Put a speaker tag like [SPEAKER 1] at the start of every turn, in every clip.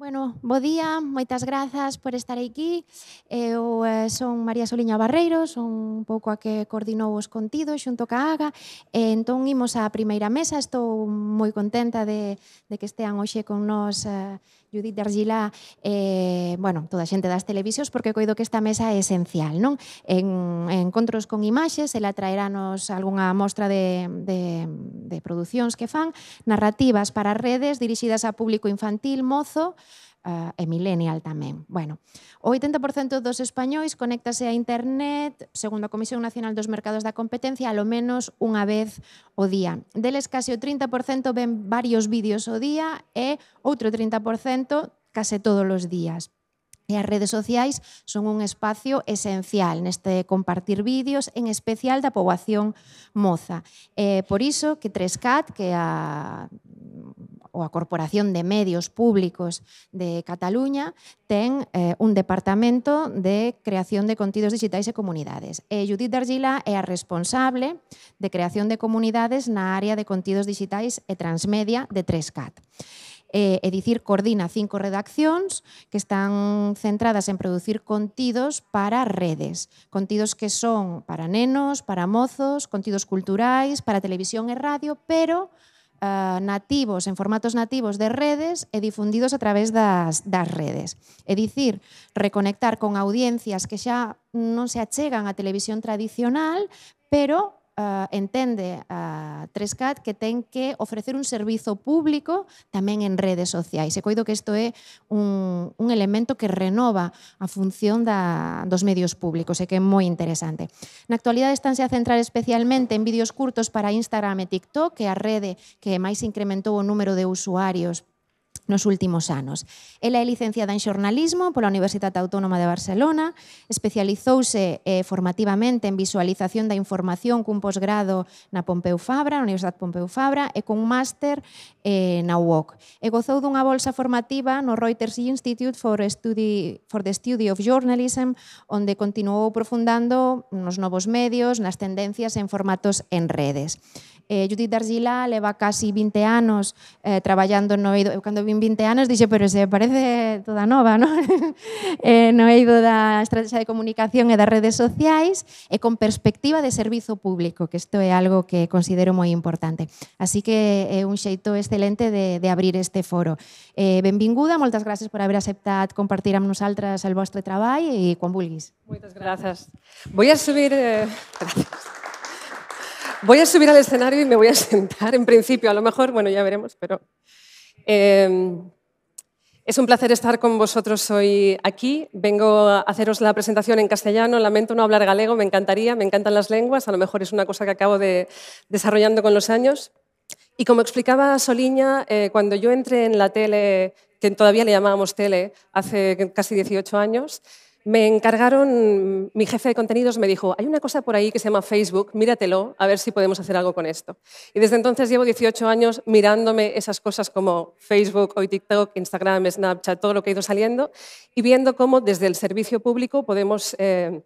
[SPEAKER 1] Bueno, bo día, moitas grazas por estar aquí. Eu eh, son María Soliña Barreiro, son un pouco a que coordinou os contidos xunto ca AGA. E, entón, imos á primeira mesa. Estou moi contenta de, de que estean hoxe con nós eh, Judith de Argila, eh, bueno, toda a xente das televisións, porque coido que esta mesa é esencial, non? En, en encontros con imaxes, ela traeranos algunha mostra de, de, de producións que fan, narrativas para redes dirixidas a público infantil, mozo, uh, e millennial tamén. Bueno, o 80% dos españois conéctase a internet, segundo a Comisión Nacional dos Mercados da Competencia, alo menos unha vez o día. Deles case o 30% ven varios vídeos o día e outro 30% case todos os días. E as redes sociais son un espacio esencial neste compartir vídeos, en especial da poboación moza. Eh, por iso que 3CAT, que a ou a Corporación de Medios Públicos de Cataluña ten eh, un departamento de creación de contidos digitais e comunidades. E Judith Dargila é a responsable de creación de comunidades na área de contidos digitais e transmedia de 3CAT eh, e dicir coordina cinco redaccións que están centradas en producir contidos para redes, contidos que son para nenos, para mozos, contidos culturais, para televisión e radio, pero Eh, nativos, en formatos nativos de redes e difundidos a través das, das redes. É dicir, reconectar con audiencias que xa non se achegan á televisión tradicional, pero uh, entende a eh, 3CAT que ten que ofrecer un servizo público tamén en redes sociais. E coido que isto é un, un elemento que renova a función da, dos medios públicos e que é moi interesante. Na actualidade estánse a centrar especialmente en vídeos curtos para Instagram e TikTok, que é a rede que máis incrementou o número de usuarios nos últimos anos. Ela é licenciada en xornalismo pola Universitat Autónoma de Barcelona, especializouse eh, formativamente en visualización da información cun posgrado na Pompeu Fabra, na Universidade Pompeu Fabra, e cun máster eh, na UOC. E gozou dunha bolsa formativa no Reuters Institute for, Study, for the Study of Journalism, onde continuou profundando nos novos medios, nas tendencias en formatos en redes. Eh, Judith D'Argila va casi 20 años eh, trabajando, cuando no 20 años dice pero se parece toda nova, No eh, no de da estrategia de comunicación e de redes sociales e con perspectiva de servicio público, que esto es algo que considero muy importante. Así que é eh, un xeito excelente de, abrir este foro. Eh, benvinguda, muchas gracias por haber aceptado compartir a nosotras el vuestro trabajo y juan Bulguis.
[SPEAKER 2] Muchas gracias. Voy a subir... Voy a subir al escenario y me voy a sentar, en principio, a lo mejor, bueno, ya veremos, pero... Em, es un placer estar con vosotros hoy aquí. Vengo a haceros la presentación en castellano. Lamento no hablar galego, me encantaría, me encantan las lenguas. A lo mejor es una cosa que acabo de desarrollando con los años. Y como explicaba Soliña, eh, cuando yo entré en la tele, que todavía le llamábamos tele, hace casi 18 años, me encargaron, mi jefe de contenidos me dijo, hay una cosa por ahí que se llama Facebook, míratelo, a ver si podemos hacer algo con esto. Y desde entonces llevo 18 años mirándome esas cosas como Facebook, hoy TikTok, Instagram, Snapchat, todo lo que ha ido saliendo, y viendo cómo desde el servicio público podemos... Eh,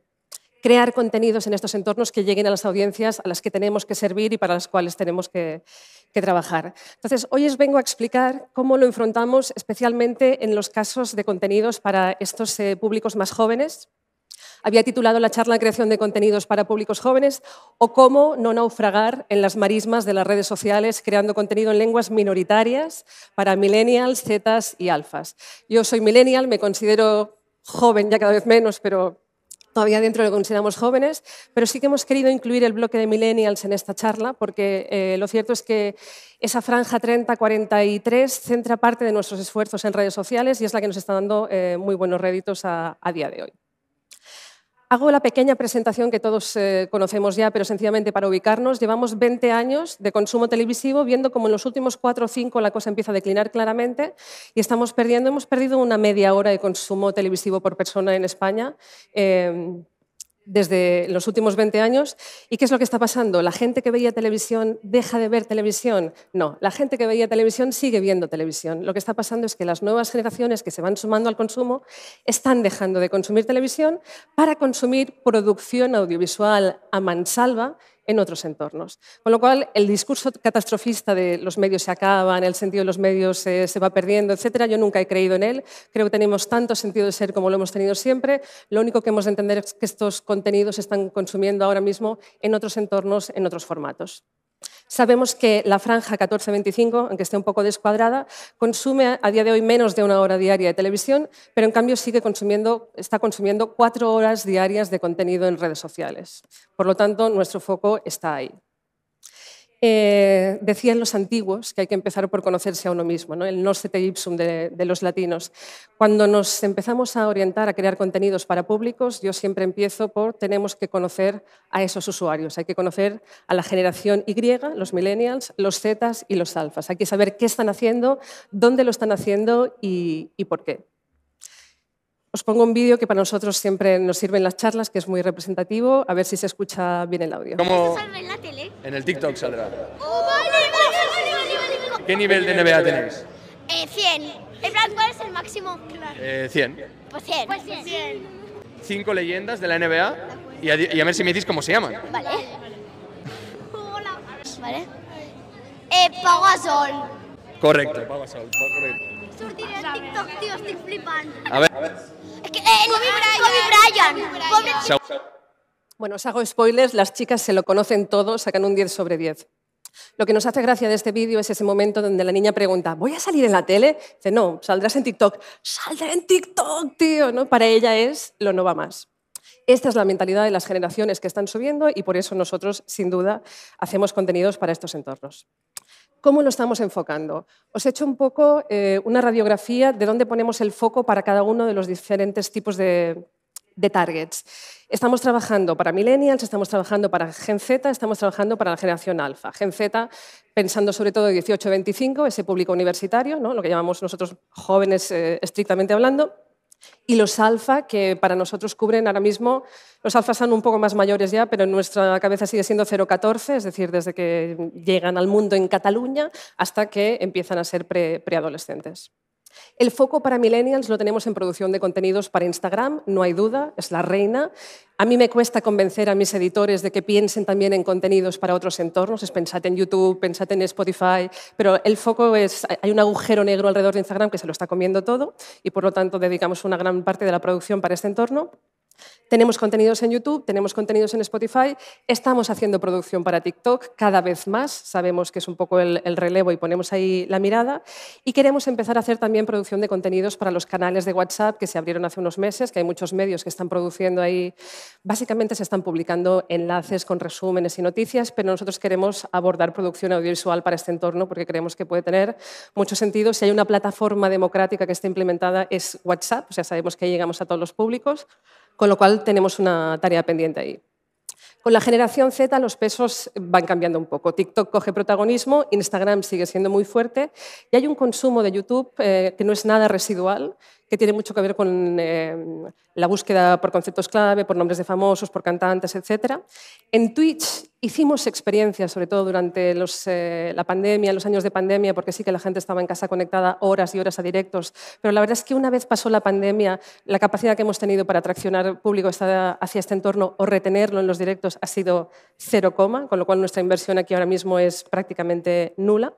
[SPEAKER 2] crear contenidos en estos entornos que lleguen a las audiencias a las que tenemos que servir y para las cuales tenemos que, que trabajar. Entonces, hoy os vengo a explicar cómo lo enfrentamos especialmente en los casos de contenidos para estos eh, públicos más jóvenes. Había titulado la charla Creación de contenidos para públicos jóvenes o cómo no naufragar en las marismas de las redes sociales creando contenido en lenguas minoritarias para millennials, zetas y alfas. Yo soy millennial, me considero joven ya cada vez menos, pero todavía dentro lo consideramos jóvenes, pero sí que hemos querido incluir el bloque de millennials en esta charla, porque eh, lo cierto es que esa franja 30-43 centra parte de nuestros esfuerzos en redes sociales y es la que nos está dando eh, muy buenos réditos a día de hoy. Hago la pequeña presentación que todos eh, conocemos ya, pero sencillamente para ubicarnos. Llevamos 20 años de consumo televisivo viendo como en los últimos 4 o 5 la cosa empieza a declinar claramente y estamos perdiendo, hemos perdido una media hora de consumo televisivo por persona en España. Eh, desde los últimos 20 años. ¿Y qué es lo que está pasando? ¿La gente que veía televisión deja de ver televisión? No, la gente que veía televisión sigue viendo televisión. Lo que está pasando es que las nuevas generaciones que se van sumando al consumo están dejando de consumir televisión para consumir producción audiovisual a mansalva en otros entornos. Con lo cual, el discurso catastrofista de los medios se acaban, el sentido de los medios eh, se va perdiendo, etcétera, yo nunca he creído en él. Creo que tenemos tanto sentido de ser como lo hemos tenido siempre. Lo único que hemos de entender es que estos contenidos se están consumiendo ahora mismo en otros entornos, en otros formatos. Sabemos que la franja 14-25, aunque esté un poco descuadrada, consume a día de hoy menos de una hora diaria de televisión, pero en cambio sigue consumiendo, está consumiendo cuatro horas diarias de contenido en redes sociales. Por lo tanto, nuestro foco está ahí. Eh, decían los antiguos que hay que empezar por conocerse a uno mismo, ¿no? el te ipsum de, los latinos. Cuando nos empezamos a orientar a crear contenidos para públicos, yo siempre empiezo por tenemos que conocer a esos usuarios, hay que conocer a la generación Y, los millennials, los Zetas y los alfas. Hay que saber qué están haciendo, dónde lo están haciendo y por qué. Os pongo un vídeo que para nosotros siempre nos sirve en las charlas, que es muy representativo, a ver si se escucha bien el audio. ¿Cómo
[SPEAKER 3] en la tele?
[SPEAKER 2] En el TikTok saldrá.
[SPEAKER 4] Oh, vale, vale, vale,
[SPEAKER 2] ¿Qué
[SPEAKER 3] nivel de NBA tenéis?
[SPEAKER 4] Eh, 100. En plan, ¿cuál es el máximo? Eh, 100. Pues 100. Pues 100.
[SPEAKER 3] Cinco leyendas de la NBA y a, ver si me decís cómo se llaman.
[SPEAKER 5] Vale. Hola. Vale. Eh, a
[SPEAKER 3] Correcto. Pau Correcto.
[SPEAKER 5] Surtiré el TikTok, tío, estoy flipando. A ver.
[SPEAKER 2] Bueno, os hago spoilers, las chicas se lo conocen todo, sacan un 10 sobre 10. Lo que nos hace gracia de este vídeo es ese momento donde la niña pregunta, ¿voy a salir en la tele? Dice, no, saldrás en TikTok. ¡Saldré en TikTok, tío! ¿No? Para ella es, lo no va más. Esta es la mentalidad de las generaciones que están subiendo y por eso nosotros, sin duda, hacemos contenidos para estos entornos. ¿Cómo lo estamos enfocando? Os he hecho un poco eh, una radiografía de dónde ponemos el foco para cada uno de los diferentes tipos de, targets. Estamos trabajando para millennials, estamos trabajando para Gen Z, estamos trabajando para la generación alfa. Gen Z, pensando sobre todo 18 25, ese público universitario, ¿no? lo que llamamos nosotros jóvenes eh, estrictamente hablando, y los alfa, que para nosotros cubren ahora mismo, los alfa son un poco más mayores ya, pero en nuestra cabeza sigue siendo 0,14, es decir, desde que llegan al mundo en Cataluña hasta que empiezan a ser preadolescentes. El foco para millennials lo tenemos en producción de contenidos para Instagram, no hay duda, es la reina. A mí me cuesta convencer a mis editores de que piensen también en contenidos para otros entornos. Es pensad en YouTube, pensad en Spotify, pero el foco es, hay un agujero negro alrededor de Instagram que se lo está comiendo todo y por lo tanto dedicamos una gran parte de la producción para este entorno. Tenemos contenidos en YouTube, tenemos contenidos en Spotify, estamos haciendo producción para TikTok cada vez más, sabemos que es un poco el, relevo y ponemos ahí la mirada, y queremos empezar a hacer también producción de contenidos para los canales de WhatsApp que se abrieron hace unos meses, que hay muchos medios que están produciendo ahí, básicamente se están publicando enlaces con resúmenes y noticias, pero nosotros queremos abordar producción audiovisual para este entorno porque creemos que puede tener mucho sentido. Si hay una plataforma democrática que esté implementada es WhatsApp, o sea, sabemos que llegamos a todos los públicos con lo cual tenemos una tarea pendiente ahí. Con la generación Z los pesos van cambiando un poco. TikTok coge protagonismo, Instagram sigue siendo muy fuerte y hay un consumo de YouTube eh, que no es nada residual que tiene mucho que ver con em, la búsqueda por conceptos clave, por nombres de famosos, por cantantes, etc. En Twitch hicimos experiencias, sobre todo durante eh, la pandemia, los años de pandemia, porque sí que la gente estaba en casa conectada horas y horas a directos, pero la verdad es que una vez pasó la pandemia, la capacidad que hemos tenido para atraccionar público hacia este entorno o retenerlo en los directos ha sido cero coma, con lo cual nuestra inversión aquí ahora mismo es prácticamente nula.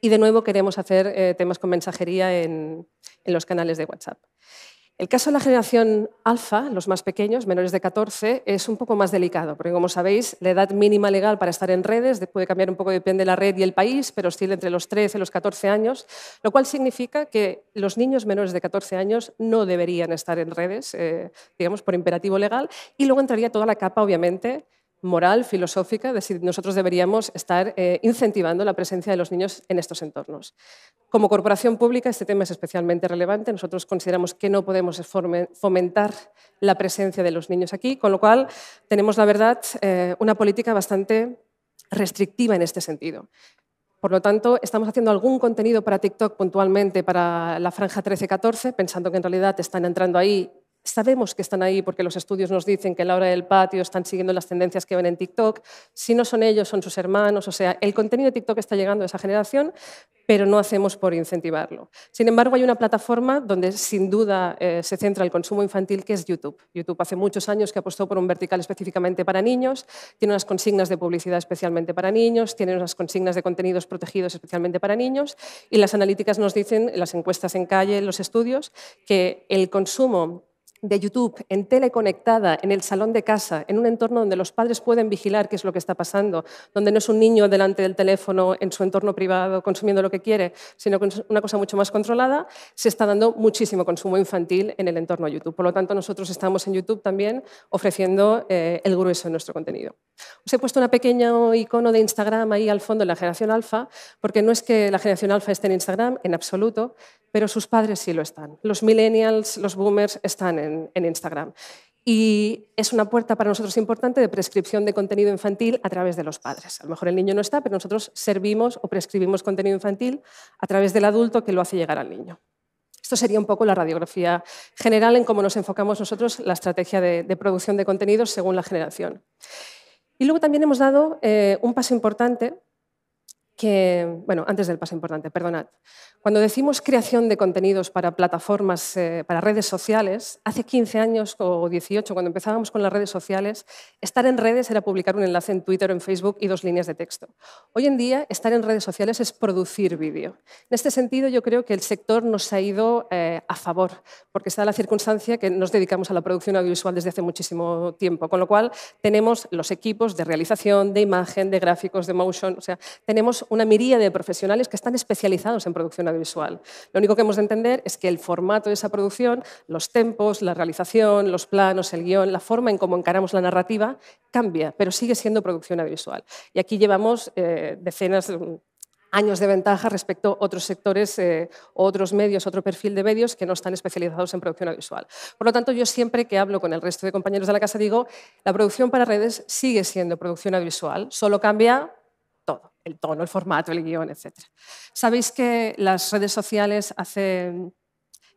[SPEAKER 2] Y de nuevo queremos hacer eh, temas con mensajería en, los canales de WhatsApp. El caso de la generación alfa, los más pequeños, menores de 14, es un poco más delicado, porque como sabéis, la edad mínima legal para estar en redes puede cambiar un poco, depende de la red y el país, pero oscila entre los 13 y los 14 años, lo cual significa que los niños menores de 14 años no deberían estar en redes, eh, digamos, por imperativo legal. Y luego entraría toda la capa, obviamente, moral, filosófica, de si nosotros deberíamos estar eh, incentivando la presencia de los niños en estos entornos. Como corporación pública, este tema es especialmente relevante. Nosotros consideramos que no podemos fomentar la presencia de los niños aquí, con lo cual tenemos, la verdad, eh, una política bastante restrictiva en este sentido. Por lo tanto, estamos haciendo algún contenido para TikTok puntualmente para la franja 13-14, pensando que en realidad están entrando ahí sabemos que están ahí porque los estudios nos dicen que a la hora del patio están siguiendo las tendencias que ven en TikTok. Si no son ellos, son sus hermanos. O sea, el contenido de TikTok está llegando a esa generación, pero no hacemos por incentivarlo. Sin embargo, hay una plataforma donde sin duda eh, se centra el consumo infantil, que es YouTube. YouTube hace muchos años que apostó por un vertical específicamente para niños, tiene unas consignas de publicidad especialmente para niños, tiene unas consignas de contenidos protegidos especialmente para niños, y las analíticas nos dicen, las encuestas en calle, los estudios, que el consumo de YouTube, en teleconectada, en el salón de casa, en un entorno donde los padres pueden vigilar qué es lo que está pasando, donde no es un niño delante del teléfono en su entorno privado consumiendo lo que quiere, sino una cosa mucho más controlada, se está dando muchísimo consumo infantil en el entorno YouTube. Por lo tanto, nosotros estamos en YouTube también ofreciendo eh, el grueso de nuestro contenido. Os he puesto un pequeño icono de Instagram ahí al fondo en la generación alfa, porque no es que la generación alfa esté en Instagram en absoluto, pero sus padres sí lo están. Los millennials, los boomers están en en, Instagram. Y es una puerta para nosotros importante de prescripción de contenido infantil a través de los padres. A lo mejor el niño no está, pero nosotros servimos o prescribimos contenido infantil a través del adulto que lo hace llegar al niño. Esto sería un poco la radiografía general en cómo nos enfocamos nosotros la estrategia de, producción de contenidos según la generación. Y luego también hemos dado eh, un paso importante bueno, antes del paso importante, perdonad. Cuando decimos creación de contenidos para plataformas, eh, para redes sociales, hace 15 años o 18, cuando empezábamos con las redes sociales, estar en redes era publicar un enlace en Twitter o en Facebook y dos líneas de texto. Hoy en día, estar en redes sociales es producir vídeo. En este sentido, yo creo que el sector nos ha ido eh, a favor, porque está la circunstancia que nos dedicamos a la producción audiovisual desde hace muchísimo tiempo, con lo cual tenemos los equipos de realización, de imagen, de gráficos, de motion, o sea, tenemos una miríada de profesionales que están especializados en producción audiovisual. Lo único que hemos de entender es que el formato de esa producción, los tempos, la realización, los planos, el guión, la forma en cómo encaramos la narrativa, cambia, pero sigue siendo producción audiovisual. Y aquí llevamos eh, decenas, mm, años de ventaja respecto a otros sectores, eh, otros medios, otro perfil de medios que no están especializados en producción audiovisual. Por lo tanto, yo siempre que hablo con el resto de compañeros de la casa digo, la producción para redes sigue siendo producción audiovisual, solo cambia el tono, el formato, el guión, etc. Sabéis que las redes sociales hace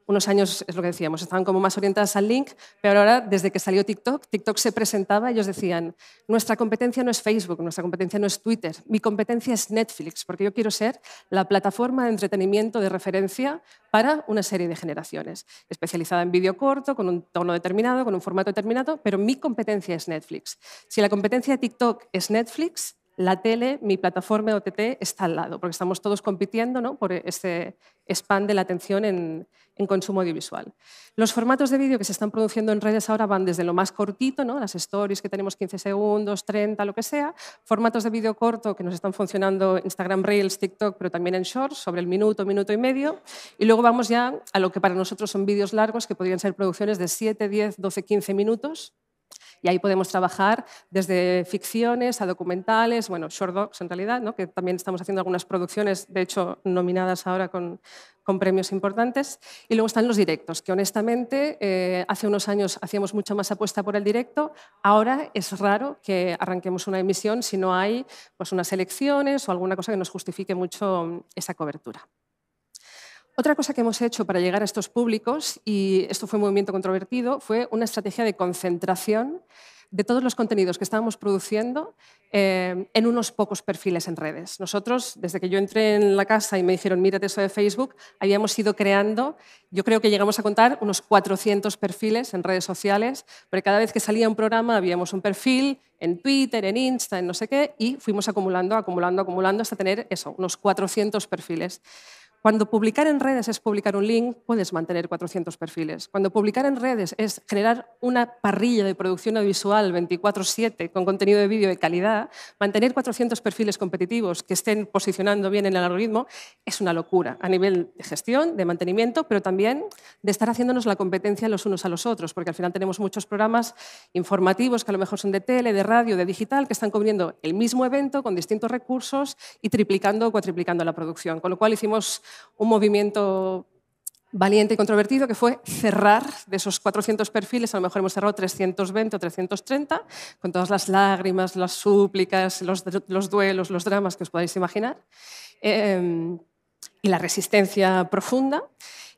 [SPEAKER 2] unos años, es lo que decíamos, estaban como más orientadas al link, pero ahora, desde que salió TikTok, TikTok se presentaba, ellos decían, nuestra competencia no es Facebook, nuestra competencia no es Twitter, mi competencia es Netflix, porque yo quiero ser la plataforma de entretenimiento de referencia para una serie de generaciones, especializada en vídeo corto, con un tono determinado, con un formato determinado, pero mi competencia es Netflix. Si la competencia de TikTok es Netflix, la tele, mi plataforma OTT está al lado, porque estamos todos compitiendo ¿no? por ese span de la atención en, consumo audiovisual. Los formatos de vídeo que se están produciendo en redes ahora van desde lo más cortito, ¿no? las stories que tenemos 15 segundos, 30, lo que sea, formatos de vídeo corto que nos están funcionando Instagram Reels, TikTok, pero también en Shorts, sobre el minuto, minuto y medio, y luego vamos ya a lo que para nosotros son vídeos largos, que podrían ser producciones de 7, 10, 12, 15 minutos, y ahí podemos trabajar desde ficciones a documentales, bueno, short docs en realidad, que también estamos haciendo algunas producciones, de hecho, nominadas ahora con, premios importantes. Y luego están los directos, que honestamente eh, hace unos años hacíamos mucha más apuesta por el directo. Ahora es raro que arranquemos una emisión si no hay pues, unas elecciones o alguna cosa que nos justifique mucho mm, esa cobertura. Otra cosa que hemos hecho para llegar a estos públicos, y esto fue un movimiento controvertido, fue una estrategia de concentración de todos los contenidos que estábamos produciendo eh, en unos pocos perfiles en redes. Nosotros, desde que yo entré en la casa y me dijeron, mírate eso de Facebook, habíamos ido creando, yo creo que llegamos a contar unos 400 perfiles en redes sociales, porque cada vez que salía un programa habíamos un perfil en Twitter, en Insta, en no sé qué, y fuimos acumulando, acumulando, acumulando hasta tener eso, unos 400 perfiles. Cuando publicar en redes es publicar un link, puedes mantener 400 perfiles. Cuando publicar en redes es generar una parrilla de producción audiovisual 24/7 con contenido de vídeo de calidad, mantener 400 perfiles competitivos que estén posicionando bien en el algoritmo es una locura a nivel de gestión, de mantenimiento, pero también de estar haciéndonos la competencia los unos a los otros, porque al final tenemos muchos programas informativos que a lo mejor son de tele, de radio, de digital, que están cubriendo el mismo evento con distintos recursos y triplicando o cuatriplicando la producción. Con lo cual hicimos un movimiento valiente y controvertido que fue cerrar de esos 400 perfiles, a lo mejor hemos cerrado 320 o 330, con todas las lágrimas, las súplicas, los, duelos, los dramas que os podáis imaginar, em, y la resistencia profunda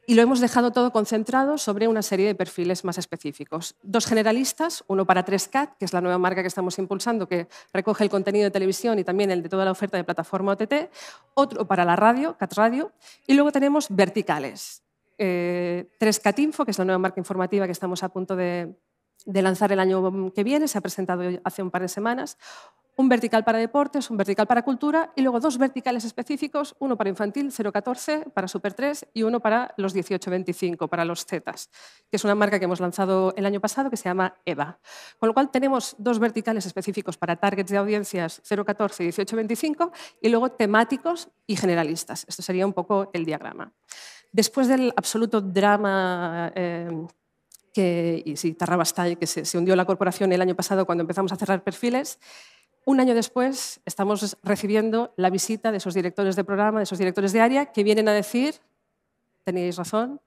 [SPEAKER 2] y lo hemos dejado todo concentrado sobre una serie de perfiles más específicos. Dos generalistas, uno para 3CAT, que es la nueva marca que estamos impulsando, que recoge el contenido de televisión y también el de toda la oferta de plataforma OTT, otro para la radio, CAT Radio, y luego tenemos verticales. Eh, 3CAT Info, que es la nueva marca informativa que estamos a punto de, de lanzar el año que viene, se ha presentado hace un par de semanas un vertical para deportes, un vertical para cultura y luego dos verticales específicos, uno para infantil 014, para Super 3 y uno para los 18-25, para los Zetas, que es una marca que hemos lanzado el año pasado que se llama EVA. Con lo cual tenemos dos verticales específicos para targets de audiencias 014 y 18-25 y luego temáticos y generalistas. Esto sería un poco el diagrama. Después del absoluto drama... Eh, que, que se hundió la corporación el año pasado cuando empezamos a cerrar perfiles, un año después estamos recibiendo la visita de esos directores de programa, de esos directores de área, que vienen a decir, teníais razón,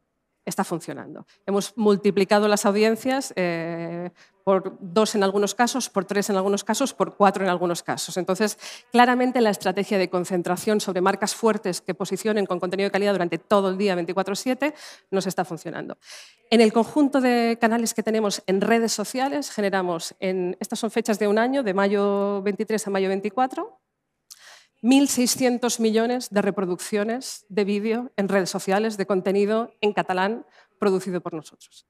[SPEAKER 2] está funcionando. Hemos multiplicado las audiencias eh, por dos en algunos casos, por tres en algunos casos, por cuatro en algunos casos. Entonces, claramente la estrategia de concentración sobre marcas fuertes que posicionen con contenido de calidad durante todo el día 24/7 nos está funcionando. En el conjunto de canales que tenemos en redes sociales, generamos, en, estas son fechas de un año, de mayo 23 a mayo 24, 1.600 millones de reproducciones de vídeo en redes sociales de contenido en catalán producido por nosotros.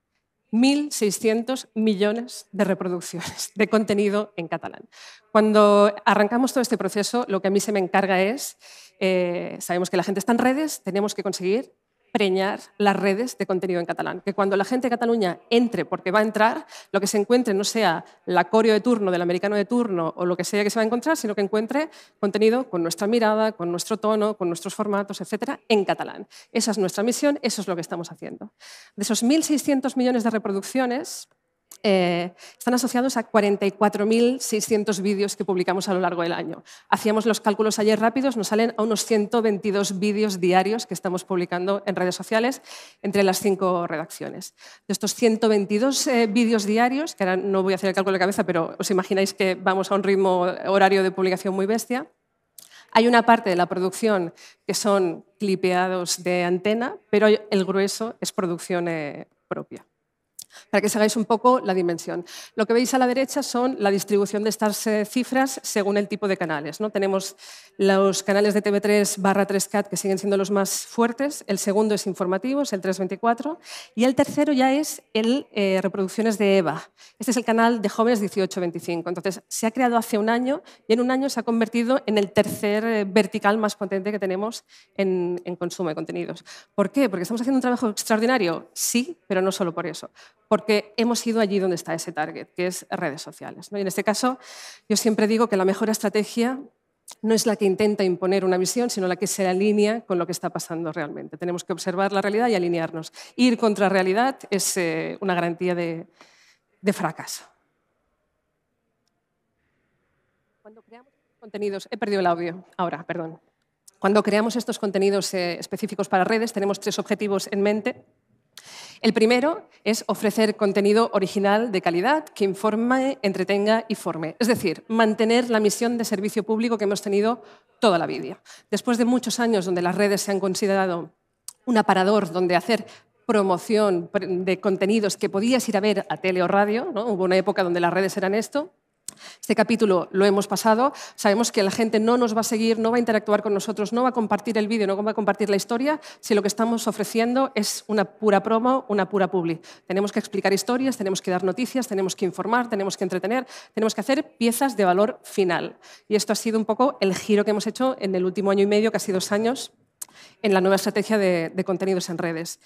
[SPEAKER 2] 1.600 millones de reproducciones de contenido en catalán. Cuando arrancamos todo este proceso, lo que a mí se me encarga es, eh, sabemos que la gente está en redes, tenemos que conseguir preñar las redes de contenido en catalán. Que cuando la gente de Cataluña entre, porque va a entrar, lo que se encuentre no sea la coreo de turno, del americano de turno o lo que sea que se va a encontrar, sino que encuentre contenido con nuestra mirada, con nuestro tono, con nuestros formatos, etcétera, en catalán. Esa es nuestra misión, eso es lo que estamos haciendo. De esos 1.600 millones de reproducciones, eh, están asociados a 44.600 vídeos que publicamos a lo largo del año. Hacíamos los cálculos ayer rápidos, nos salen a unos 122 vídeos diarios que estamos publicando en redes sociales entre las cinco redacciones. De estos 122 eh, vídeos diarios, que ahora no voy a hacer el cálculo de cabeza, pero os imagináis que vamos a un ritmo horario de publicación muy bestia, hay una parte de la producción que son clipeados de antena, pero el grueso es producción eh, propia para que os hagáis un poco la dimensión. Lo que veis a la derecha son la distribución de estas eh, cifras según el tipo de canales. ¿no? Tenemos los canales de TV3 barra 3CAT que siguen siendo los más fuertes, el segundo es informativo, es el 324, y el tercero ya es el eh, reproducciones de EVA. Este es el canal de jóvenes 18-25. Entonces, se ha creado hace un año y en un año se ha convertido en el tercer eh, vertical más potente que tenemos en, en consumo de contenidos. ¿Por qué? Porque estamos haciendo un trabajo extraordinario, sí, pero no solo por eso porque hemos ido allí donde está ese target, que es redes sociales. Y en este caso, yo siempre digo que la mejor estrategia no es la que intenta imponer una visión, sino la que se alinea con lo que está pasando realmente. Tenemos que observar la realidad y alinearnos. Ir contra realidad es eh, una garantía de, fracaso. Cuando creamos contenidos, he perdido el audio ahora, perdón. Cuando creamos estos contenidos eh, específicos para redes, tenemos tres objetivos en mente el primero es ofrecer contenido original de calidad que informe, entretenga y forme. Es decir, mantener la misión de servicio público que hemos tenido toda la vida. Después de muchos años donde las redes se han considerado un aparador donde hacer promoción de contenidos que podías ir a ver a tele o radio, hubo una época donde las redes eran esto, este capítulo lo hemos pasado, sabemos que la gente no nos va a seguir, no va a interactuar con nosotros, no va a compartir el vídeo, no va a compartir la historia, si lo que estamos ofreciendo es una pura promo, una pura publi. Tenemos que explicar historias, tenemos que dar noticias, tenemos que informar, tenemos que entretener, tenemos que hacer piezas de valor final. Y esto ha sido un poco el giro que hemos hecho en el último año y medio, casi dos años, en la nueva estrategia de, de contenidos en redes.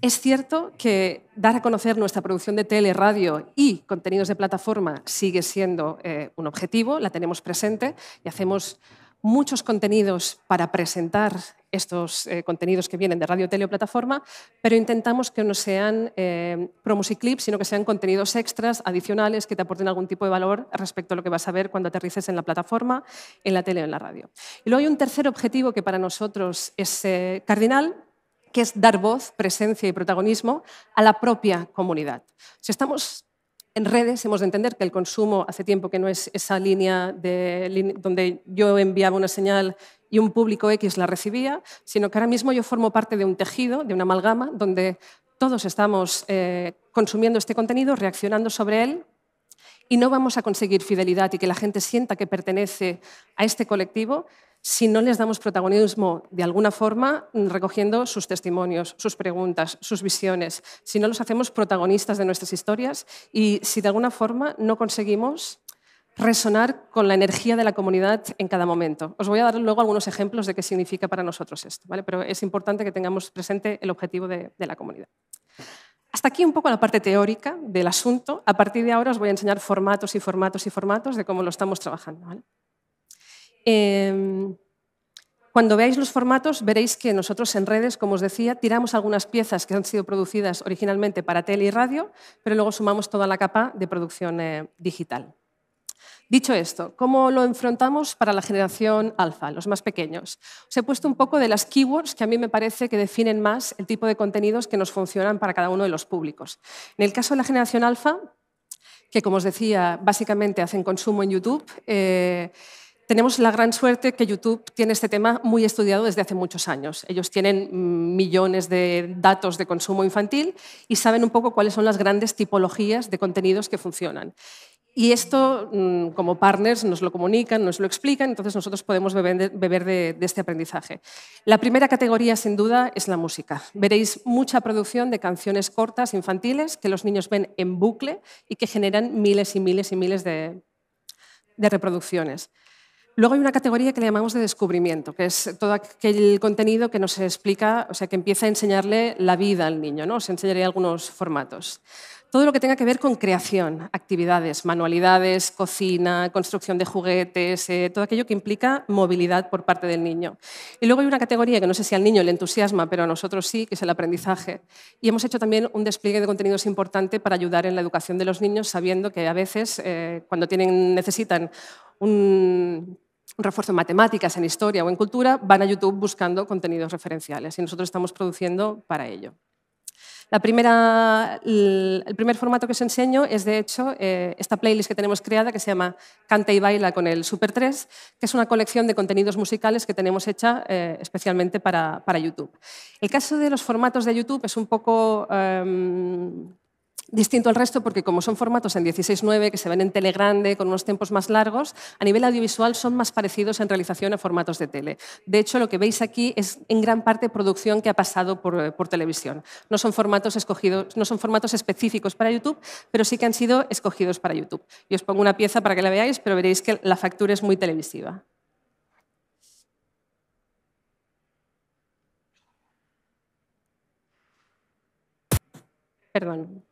[SPEAKER 2] Es cierto que dar a conocer nuestra producción de tele, radio y contenidos de plataforma sigue siendo eh, un objetivo, la tenemos presente y hacemos muchos contenidos para presentar estos eh, contenidos que vienen de radio, tele o plataforma, pero intentamos que no sean eh, promos y clips, sino que sean contenidos extras, adicionales, que te aporten algún tipo de valor respecto a lo que vas a ver cuando aterrices en la plataforma, en la tele o en la radio. Y luego hay un tercer objetivo que para nosotros es cardinal, que es dar voz, presencia y protagonismo a la propia comunidad. Si estamos en redes, hemos de entender que el consumo hace tiempo que no es esa línea donde yo enviaba una señal y un público X la recibía, sino que ahora mismo yo formo parte de un tejido, de una amalgama, donde todos estamos eh, consumiendo este contenido, reaccionando sobre él y no vamos a conseguir fidelidad y que la gente sienta que pertenece a este colectivo si no les damos protagonismo de alguna forma mm, recogiendo sus testimonios, sus preguntas, sus visiones, si no los hacemos protagonistas de nuestras historias y si de alguna forma no conseguimos resonar con la energía de la comunidad en cada momento. Os voy a dar luego algunos ejemplos de qué significa para nosotros esto, pero es importante que tengamos presente el objetivo de, la comunidad. Hasta aquí un poco la parte teórica del asunto. A partir de ahora os voy a enseñar formatos y formatos y formatos de cómo lo estamos trabajando. Em, cuando veáis los formatos, veréis que nosotros en redes, como os decía, tiramos algunas piezas que han sido producidas originalmente para tele y radio, pero luego sumamos toda la capa de producción eh, digital. Dicho esto, ¿cómo lo enfrentamos para la generación alfa, los más pequeños? Os he puesto un poco de las keywords que a mí me parece que definen más el tipo de contenidos que nos funcionan para cada uno de los públicos. En el caso de la generación alfa, que como os decía, básicamente hacen consumo en YouTube, eh, tenemos la gran suerte que YouTube tiene este tema muy estudiado desde hace muchos años. Ellos tienen mm, millones de datos de consumo infantil y saben un poco cuáles son las grandes tipologías de contenidos que funcionan. Y esto, mm, como partners, nos lo comunican, nos lo explican, entonces nosotros podemos beber de, este aprendizaje. La primera categoría, sin duda, es la música. Veréis mucha producción de canciones cortas, infantiles, que los niños ven en bucle y que generan miles y miles y miles de reproducciones. Luego hay una categoría que le llamamos de descubrimiento, que es todo aquel contenido que nos explica, o sea, que empieza a enseñarle la vida al niño, ¿no? Os enseñaré algunos formatos. Todo lo que tenga que ver con creación, actividades, manualidades, cocina, construcción de juguetes, eh, todo aquello que implica movilidad por parte del niño. Y luego hay una categoría que no sé si al niño le entusiasma, pero a nosotros sí, que es el aprendizaje. Y hemos hecho también un despliegue de contenidos importante para ayudar en la educación de los niños, sabiendo que a veces eh, cuando tienen, necesitan un refuerzo en matemáticas, en historia o en cultura, van a YouTube buscando contenidos referenciales y nosotros estamos produciendo para ello. La primera, el primer formato que os enseño es, de hecho, eh, esta playlist que tenemos creada que se llama Canta y Baila con el Super 3, que es una colección de contenidos musicales que tenemos hecha eh, especialmente para, para YouTube. El caso de los formatos de YouTube es un poco... Em, distinto al resto porque como son formatos en 16.9 que se ven en tele grande con unos tiempos más largos, a nivel audiovisual son más parecidos en realización a formatos de tele. De hecho, lo que veis aquí es en gran parte producción que ha pasado por, eh, televisión. No son formatos escogidos, no son formatos específicos para YouTube, pero sí que han sido escogidos para YouTube. Y os pongo una pieza para que la veáis, pero veréis que la factura es muy televisiva. Perdón.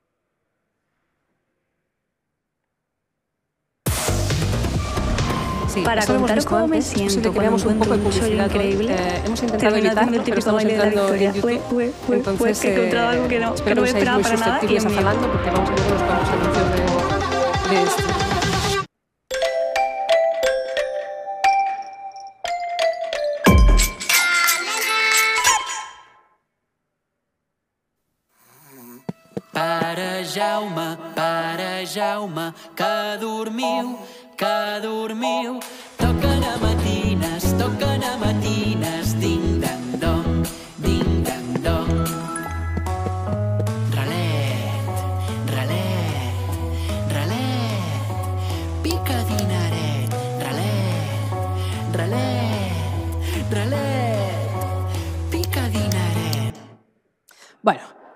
[SPEAKER 2] sí, para contar cómo me siento que un buen un soy increíble. Eh, hemos intentado evitarlo, el típico baile de la victoria. Fue, fue, fue, Entonces, que he encontrado algo que no, eh, que no esperaba para nada. Y en Zalando, porque vamos a ver los buenos anuncios de, de esto.
[SPEAKER 5] Para Jauma, para Jauma, que
[SPEAKER 1] dormiu que dormiu. Toquen a matines, toquen a
[SPEAKER 5] matines,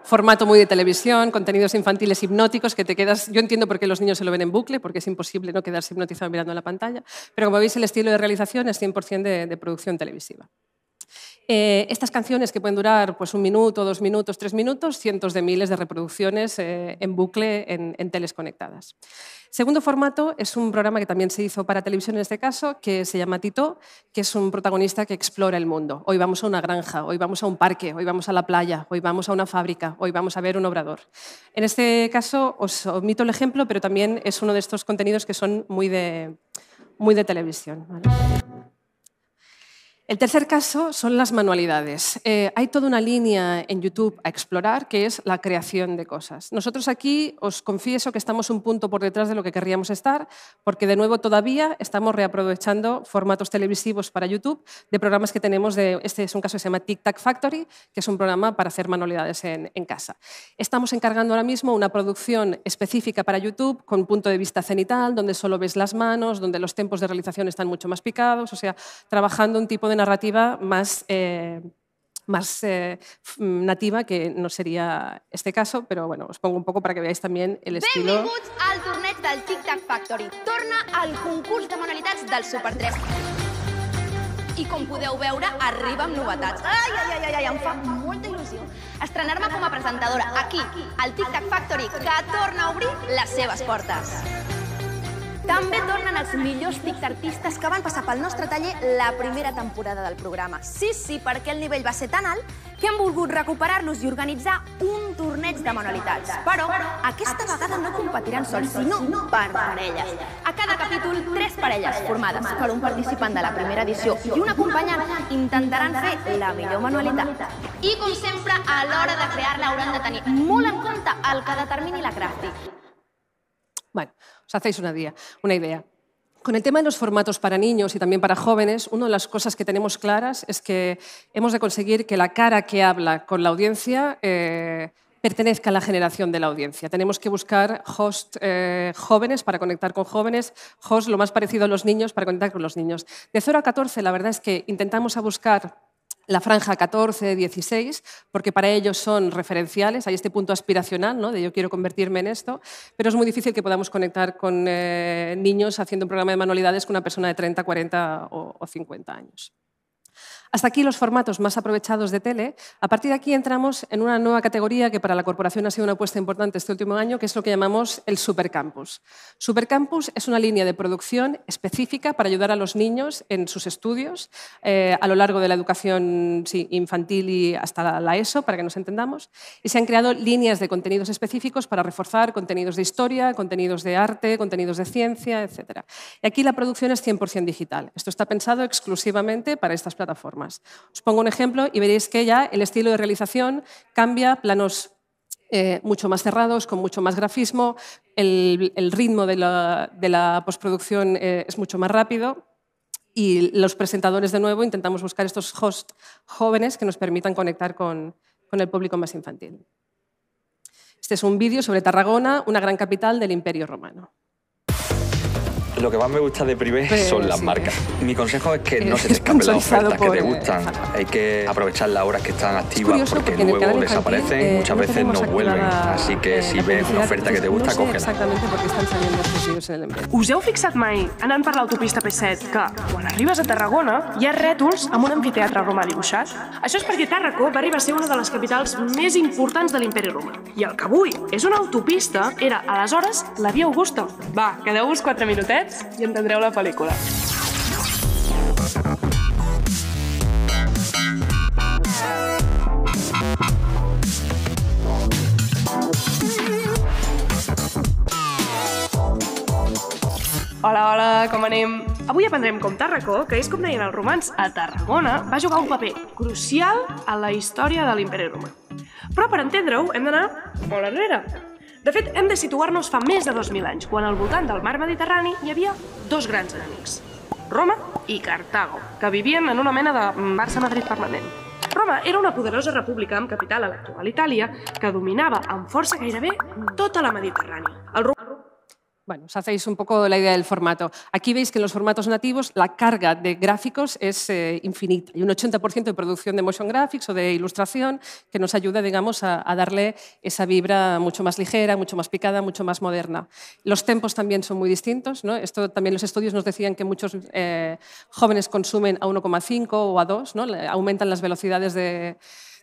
[SPEAKER 2] formato muy de televisión, contenidos infantiles hipnóticos que te quedas... Yo entiendo por qué los niños se lo ven en bucle, porque es imposible no quedarse hipnotizado mirando la pantalla, pero como veis el estilo de realización es 100% de, de producción televisiva. Eh, estas canciones que pueden durar pues, un minuto, dos minutos, tres minutos, cientos de miles de reproducciones eh, en bucle en, en, teles conectadas. Segundo formato es un programa que también se hizo para televisión en este caso, que se llama Tito, que es un protagonista que explora el mundo. Hoy vamos a una granja, hoy vamos a un parque, hoy vamos a la playa, hoy vamos a una fábrica, hoy vamos a ver un obrador. En este caso os omito el ejemplo, pero también es uno de estos contenidos que son muy de, muy de televisión. El tercer caso son las manualidades. Eh, hay toda una línea en YouTube a explorar que es la creación de cosas. Nosotros aquí os confieso que estamos un punto por detrás de lo que querríamos estar, porque de nuevo todavía estamos reaprovechando formatos televisivos para YouTube de programas que tenemos. De, este es un caso que se llama Tic Tac Factory, que es un programa para hacer manualidades en casa. Estamos encargando ahora mismo una producción específica para YouTube con punto de vista cenital, donde solo ves las manos, donde los tiempos de realización están mucho más picados, o sea, trabajando un tipo de de narrativa más, eh, más eh, nativa, que no sería este caso, pero bueno, os pongo un poco para que veáis también el estilo. Benvinguts
[SPEAKER 1] al torneig del Tic Tac Factory. Torna al concurs de manualitats del Super 3. I com podeu veure, arriba amb novetats. Ai, ai, ai, ai, em fa molta il·lusió estrenar-me com a presentadora aquí, al Tic Tac Factory, que torna a obrir les seves portes. També tornen els millors TIC artistes que van passar pel nostre taller la primera temporada del programa. Sí, sí, perquè el nivell va ser tan alt que hem volgut recuperar-los i organitzar un torneig de manualitats. Però aquesta vegada no competiran sols, sinó per parelles. A cada capítol, tres parelles formades per un participant de la primera edició i un acompanyant intentaran fer la millor manualitat. I, com sempre, a l'hora de crear-la hauran de tenir molt en compte el que determini la crafty.
[SPEAKER 2] Os hacéis una, día, una idea. Con el tema de los formatos para niños y también para jóvenes, una de las cosas que tenemos claras es que hemos de conseguir que la cara que habla con la audiencia eh, pertenezca a la generación de la audiencia. Tenemos que buscar host eh, jóvenes para conectar con jóvenes, host lo más parecido a los niños para conectar con los niños. De 0 a 14, la verdad es que intentamos a buscar la franja 14, 16, porque para ellos son referenciales, hay este punto aspiracional, ¿no? de yo quiero convertirme en esto, pero es muy difícil que podamos conectar con eh, niños haciendo un programa de manualidades con una persona de 30, 40 o 50 años. Hasta aquí los formatos más aprovechados de tele. A partir de aquí entramos en una nueva categoría que para la corporación ha sido una apuesta importante este último año, que es lo que llamamos el Supercampus. Supercampus es una línea de producción específica para ayudar a los niños en sus estudios eh, a lo largo de la educación infantil y hasta la ESO, para que nos entendamos. Y se han creado líneas de contenidos específicos para reforzar contenidos de historia, contenidos de arte, contenidos de ciencia, etc. Y aquí la producción es 100% digital. Esto está pensado exclusivamente para estas plataformas. Os pongo un ejemplo y veréis que ya el estilo de realización cambia, planos eh, mucho más cerrados, con mucho más grafismo, el, ritmo de la, postproducción eh, es mucho más rápido y los presentadores de nuevo intentamos buscar estos hosts jóvenes que nos permitan conectar con el público más infantil. Este es un vídeo sobre Tarragona, una gran capital del Imperio Romano.
[SPEAKER 3] Lo que más me gusta de Privé pues, son las sí, marcas. Mi consejo es que no se te escapen las ofertas que te eh, gustan. Hay que aprovechar las horas que están activas porque, porque luego desaparecen, eh, muchas no veces no vuelven. Así que eh, si ves una oferta que te gusta, no cógela.
[SPEAKER 2] Exactamente porque están saliendo estos vídeos en el empleo. Us heu fixat mai, anant per l'autopista P7, que quan arribes a Tarragona hi ha rètols amb
[SPEAKER 4] un anfiteatre romà dibuixat? Això és perquè Tàrraco va arribar a ser una de les capitals més importants de l'imperi romà. I el que avui és una autopista era aleshores la Via Augusta. Va, quedeu-vos
[SPEAKER 2] 4 minutets detallets i entendreu la pel·lícula.
[SPEAKER 4] Hola, hola, com anem? Avui aprendrem com Tarracó, que és com deien els romans a Tarragona, va jugar un paper crucial a la història de l'imperi romà. Però per entendre-ho hem d'anar molt enrere, de fet, hem de situar-nos fa més de 2.000 anys, quan al voltant del mar Mediterrani hi havia dos grans enemics, Roma i Cartago, que vivien en una mena de
[SPEAKER 2] Barça-Madrid permanent. Roma era una poderosa república amb capital a l'actual Itàlia que dominava amb força gairebé tota la Mediterrània. El Roma bueno, os hacéis un poco la idea del formato. Aquí veis que en los formatos nativos la carga de gráficos es eh, infinita. Hay un 80% de producción de motion graphics o de ilustración que nos ayuda, digamos, a, darle esa vibra mucho más ligera, mucho más picada, mucho más moderna. Los tempos también son muy distintos. Esto también los estudios nos decían que muchos eh, jóvenes consumen a 1,5 o a 2, ¿no? aumentan las velocidades de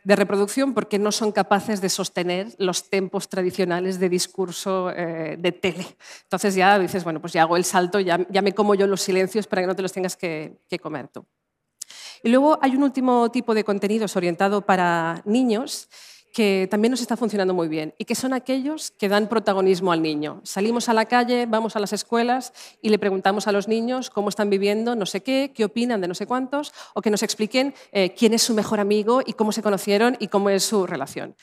[SPEAKER 2] de reproducción porque no son capaces de sostener los tempos tradicionales de discurso eh, de tele. Entonces ya dices, bueno, pues ya hago el salto, ya, ya, me como yo los silencios para que no te los tengas que, que comer tú. Y luego hay un último tipo de contenidos orientado para niños que también nos está funcionando muy bien y que son aquellos que dan protagonismo al niño. Salimos a la calle, vamos a las escuelas y le preguntamos a los niños cómo están viviendo no sé qué, qué opinan de no sé cuántos, o que nos expliquen eh, quién es su mejor amigo y cómo se conocieron y cómo es su relación.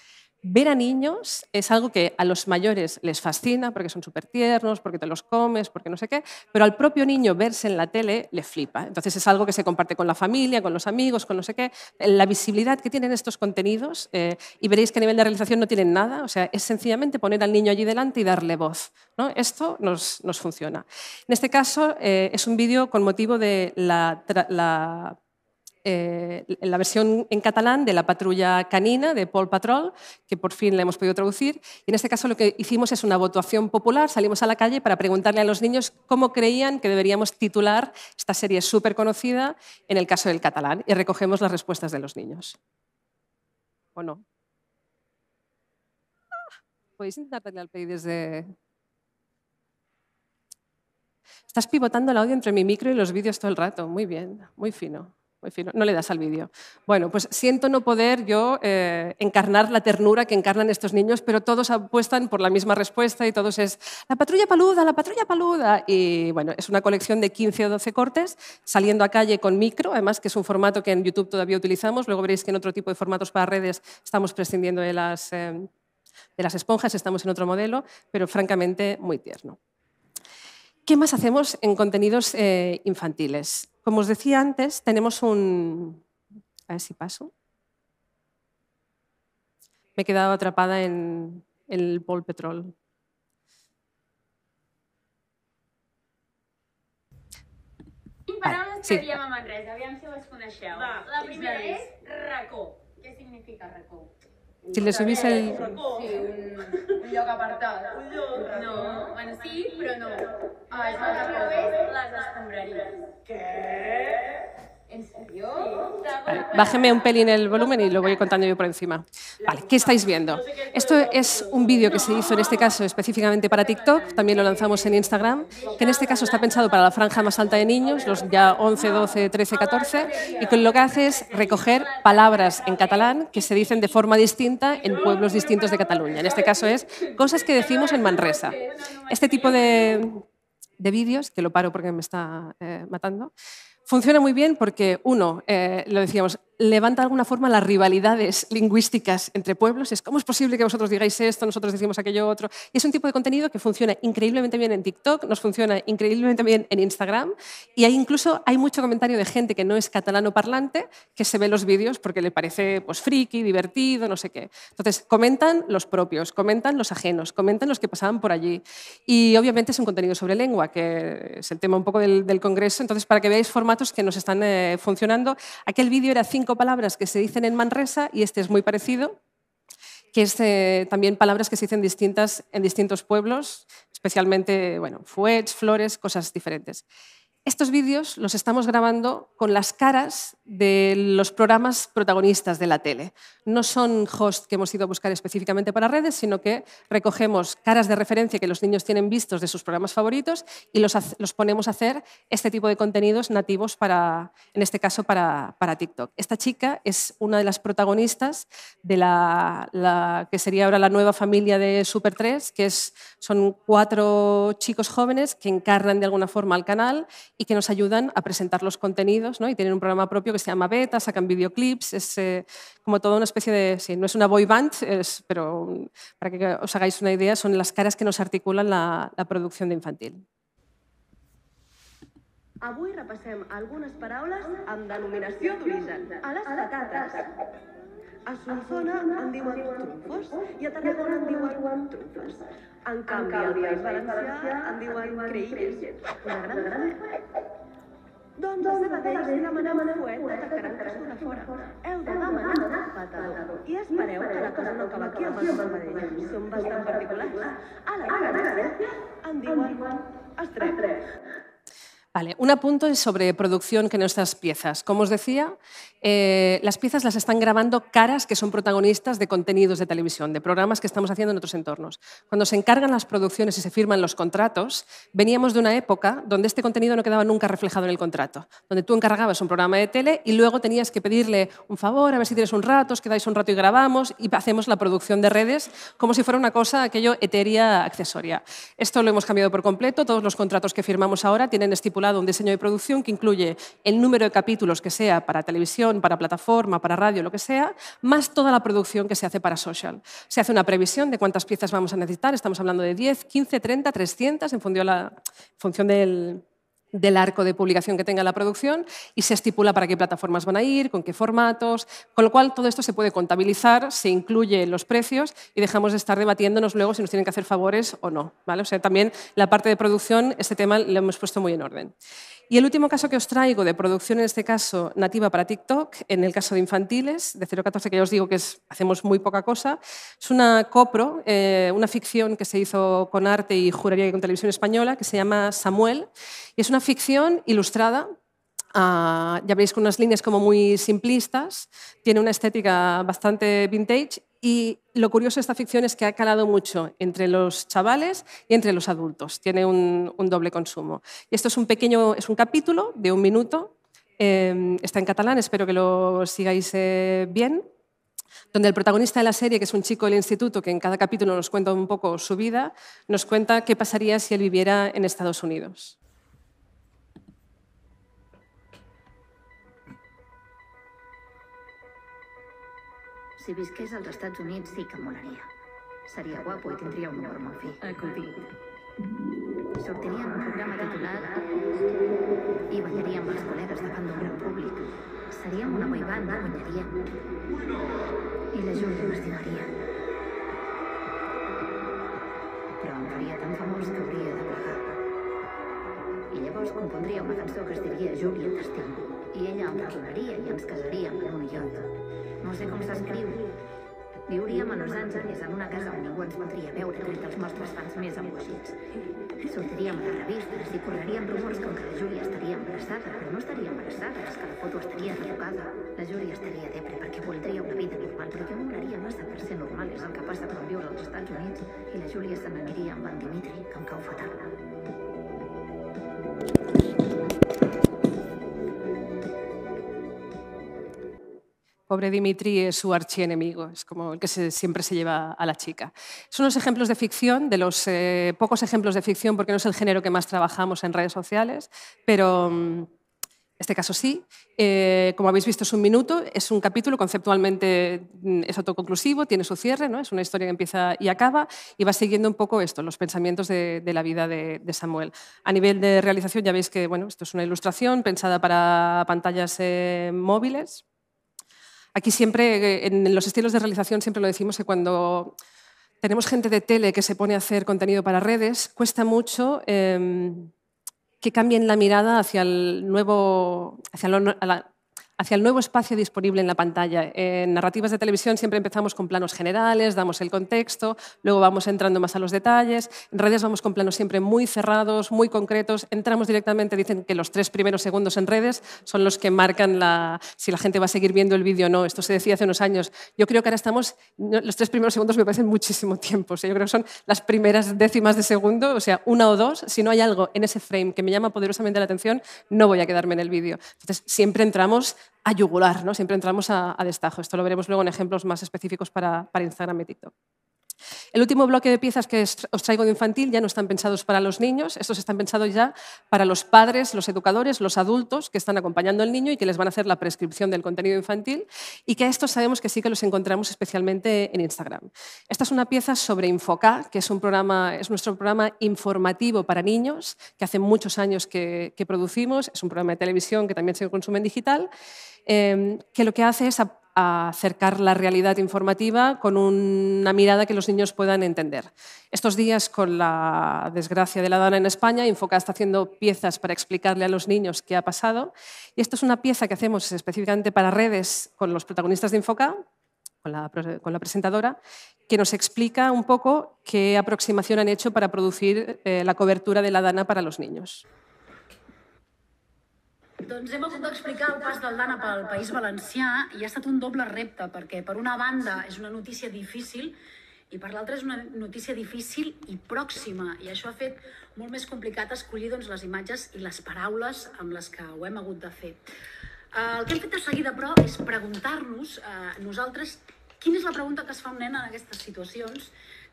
[SPEAKER 2] Ver a niños es algo que a los mayores les fascina porque son súper tiernos, porque te los comes, porque no sé qué, pero al propio niño verse en la tele le flipa. Entonces es algo que se comparte con la familia, con los amigos, con no sé qué. La visibilidad que tienen estos contenidos, eh, y veréis que a nivel de realización no tienen nada, o sea, es sencillamente poner al niño allí delante y darle voz. Esto nos, funciona. En este caso eh, es un vídeo con motivo de la eh, la versión en catalán de La patrulla canina de Paul Patrol, que por fin la hemos podido traducir. Y en este caso lo que hicimos es una votación popular, salimos a la calle para preguntarle a los niños cómo creían que deberíamos titular esta serie súper conocida en el caso del catalán y recogemos las respuestas de los niños. ¿O no? Ah, ¿Podéis intentar darle al play desde, Estás pivotando el audio entre mi micro y los vídeos todo el rato. Muy bien, muy fino. En pues no le das al vídeo. Bueno, pues siento no poder yo eh, encarnar la ternura que encarnan estos niños, pero todos apuestan por la misma respuesta y todos es la patrulla paluda, la patrulla paluda. Y bueno, es una colección de 15 o 12 cortes saliendo a calle con micro, además que es un formato que en YouTube todavía utilizamos. Luego veréis que en otro tipo de formatos para redes estamos prescindiendo de las, eh, de las esponjas, estamos en otro modelo, pero francamente muy tierno. ¿Qué más hacemos en contenidos eh, infantiles? Como os decía antes, tenemos un... A ver si paso. Me he quedado atrapada en el Pol Petrol. paraules a
[SPEAKER 4] Manresa? si les la primera es racó. ¿Qué significa racó?
[SPEAKER 2] Si le subís el... Un
[SPEAKER 3] blog apartado, Un
[SPEAKER 4] yoga. No. Bueno, sí, pero no. Ah, es
[SPEAKER 3] una la las las ¿Qué?
[SPEAKER 2] Bájeme un pelín el volumen y lo voy contando yo por encima. Vale, ¿qué estáis viendo? Esto es un vídeo que se hizo en este caso específicamente para TikTok, también lo lanzamos en Instagram, que en este caso está pensado para la franja más alta de niños, los ya 11, 12, 13, 14, y con lo que hace es recoger palabras en catalán que se dicen de forma distinta en pueblos distintos de Cataluña. En este caso es cosas que decimos en Manresa. Este tipo de, vídeos, que lo paro porque me está eh, matando, Funciona muy bien porque, uno, eh, lo decíamos, levanta de alguna forma las rivalidades lingüísticas entre pueblos. Es cómo es posible que vosotros digáis esto, nosotros decimos aquello otro. Y es un tipo de contenido que funciona increíblemente bien en TikTok, nos funciona increíblemente bien en Instagram y hay incluso hay mucho comentario de gente que no es catalano parlante que se ve los vídeos porque le parece pues friki, divertido, no sé qué. Entonces, comentan los propios, comentan los ajenos, comentan los que pasaban por allí. Y obviamente es un contenido sobre lengua, que es el tema un poco del, congreso. Entonces, para que veáis formatos que nos están eh, funcionando, aquel vídeo era cinco palabras que se dicen en Manresa y este es muy parecido, que es eh, también palabras que se dicen distintas en distintos pueblos, especialmente, bueno, fuets, flores, cosas diferentes. Estos vídeos los estamos grabando con las caras de los programas protagonistas de la tele. No son hosts que hemos ido a buscar específicamente para redes, sino que recogemos caras de referencia que los niños tienen vistos de sus programas favoritos y los, los ponemos a hacer este tipo de contenidos nativos para, en este caso, para, para TikTok. Esta chica es una de las protagonistas de la, la, que sería ahora la nueva familia de Super 3, que es, son cuatro chicos jóvenes que encarnan de alguna forma al canal y que nos ayudan a presentar los contenidos ¿no? y tienen un programa propio que se llama Beta, sacan videoclips, es eh, como toda una especie de, sí, no es una boy band, es, pero para que os hagáis una idea, son las caras que nos articulan la, la producción de infantil.
[SPEAKER 5] Avui repassem algunes paraules amb denominació d'origen. A les patates. A Solsona en diuen trufos i a Tarragona en diuen trufes. En canvi, al País Valencià en diuen creïlles. Una gran doncs els sabaters demanem un poeta que tarantes d'una fora. Heu de demanar patador. I espereu que la cosa no acaba aquí amb el seu sabaters. Són bastant particulars.
[SPEAKER 2] A la gràcia
[SPEAKER 5] en diuen estrep.
[SPEAKER 2] Vale, un apunto sobre producción que nuestras piezas. Como os decía, eh, las piezas las están grabando caras que son protagonistas de contenidos de televisión, de programas que estamos haciendo en otros entornos. Cuando se encargan las producciones y se firman los contratos, veníamos de una época donde este contenido no quedaba nunca reflejado en el contrato, donde tú encargabas un programa de tele y luego tenías que pedirle un favor, a ver si tienes un rato, os quedáis un rato y grabamos y hacemos la producción de redes como si fuera una cosa, aquello etérea accesoria. Esto lo hemos cambiado por completo, todos los contratos que firmamos ahora tienen este un diseño de producción que incluye el número de capítulos que sea para televisión, para plataforma, para radio, lo que sea, más toda la producción que se hace para social. Se hace una previsión de cuántas piezas vamos a necesitar, estamos hablando de 10, 15, 30, 300, en función del, del arco de publicación que tenga la producción y se estipula para qué plataformas van a ir, con qué formatos, con lo cual todo esto se puede contabilizar, se incluye los precios y dejamos de estar debatiéndonos luego si nos tienen que hacer favores o no. ¿vale? O sea, también la parte de producción, este tema lo hemos puesto muy en orden. Y el último caso que os traigo de producción, en este caso nativa para TikTok, en el caso de infantiles, de 014, que ya os digo que hacemos muy poca cosa, es una copro, eh, una ficción que se hizo con arte y juraría que con televisión española, que se llama Samuel, y es una ficción ilustrada Ah, ya veis con unas líneas como muy simplistas, tiene una estética bastante vintage y lo curioso de esta ficción es que ha calado mucho entre los chavales y entre los adultos, tiene un, doble consumo. Y esto es un pequeño, es un capítulo de un minuto, em, está en catalán, espero que lo sigáis eh, bien donde el protagonista de la serie, que es un chico del instituto, que en cada capítulo nos cuenta un poco su vida, nos cuenta qué pasaría si él viviera en Estados Unidos.
[SPEAKER 1] Si visqués als Estats Units sí que em molaria. Seria guapo i tindria un humor molt fi. Acudit. Ah, Sortiria en un programa titulat i ballaria amb els col·legues davant d'un gran públic. Seríem una boy banda, guanyaria. I la Júlia m'estimaria. Però em faria tan famós que hauria de plegar. I llavors compondria una cançó que es diria Júlia t'estimo. I ella em perdonaria i ens casaríem en un iot. No sé com s'escriu. Viuríem a Los Angeles en una casa on ningú ens podria veure tret els nostres fans més embogits. Sortiríem a les revistes i correríem rumors com que la Júlia estaria embarassada, però no estaria embarassada, és que la foto estaria retocada. La Júlia estaria depre perquè voldria una vida normal, però jo moraria massa per ser normal, és el que passa quan viure als Estats Units, i la Júlia se n'aniria amb en Dimitri, que em cau fatal.
[SPEAKER 2] Pobre Dimitri es su archienemigo, es como el que siempre se lleva a la chica. Son unos ejemplos de ficción, de los eh, pocos ejemplos de ficción, porque no es el género que más trabajamos en redes sociales, pero mm, este caso sí. Eh, como habéis visto, es un minuto, es un capítulo, conceptualmente mm, es autoconclusivo, tiene su cierre, ¿no? es una historia que empieza y acaba, y va siguiendo un poco esto, los pensamientos de, la vida de, Samuel. A nivel de realización, ya veis que bueno, esto es una ilustración pensada para pantallas eh, móviles, Aquí siempre, eh, en los estilos de realización, siempre lo decimos que cuando tenemos gente de tele que se pone a hacer contenido para redes, cuesta mucho em, que cambien la mirada hacia, el nuevo, hacia hacia el nuevo espacio disponible en la pantalla. En narrativas de televisión siempre empezamos con planos generales, damos el contexto, luego vamos entrando más a los detalles. En redes vamos con planos siempre muy cerrados, muy concretos. Entramos directamente, dicen que los tres primeros segundos en redes son los que marcan si la gente va a seguir viendo el vídeo o no. Esto se decía hace unos años. Yo creo que ahora estamos, los tres primeros segundos me parecen muchísimo tiempo. yo creo que son las primeras décimas de segundo, o sea, una o dos. Si no hay algo en ese frame que me llama poderosamente la atención, no voy a quedarme en el vídeo. Entonces, siempre entramos a ¿no? Siempre entramos a, destajo. Esto lo veremos luego en ejemplos más específicos para, para Instagram y TikTok. El último bloque de piezas que os traigo de infantil ya no están pensados para los niños, estos están pensados ya para los padres, los educadores, los adultos que están acompañando al niño y que les van a hacer la prescripción del contenido infantil y que a estos sabemos que sí que los encontramos especialmente en Instagram. Esta es una pieza sobre Infoca, que es, un programa, nuestro programa informativo para niños que hace muchos años que, producimos, es un programa de televisión que también se consume en digital, eh, que lo que hace es a acercar la realidad informativa con una mirada que los niños puedan entender. Estos días, con la desgracia de la DANA en España, Infoca está haciendo piezas para explicarle a los niños qué ha pasado. Y esta es una pieza que hacemos específicamente para redes con los protagonistas de Infoca, con la, presentadora, que nos explica un poco qué aproximación han hecho para producir eh, la cobertura de la dana para los niños.
[SPEAKER 4] Doncs hem hagut d'explicar el pas del Dana pel País Valencià i ha estat un doble repte, perquè per una banda és una notícia difícil i per l'altra és una notícia difícil i pròxima, i això ha fet molt més complicat escollir doncs, les imatges i les paraules amb les que ho hem hagut de fer. Eh, el que hem fet de seguida, però, és preguntar-nos eh, nosaltres quina és la pregunta que es fa un nen en aquestes situacions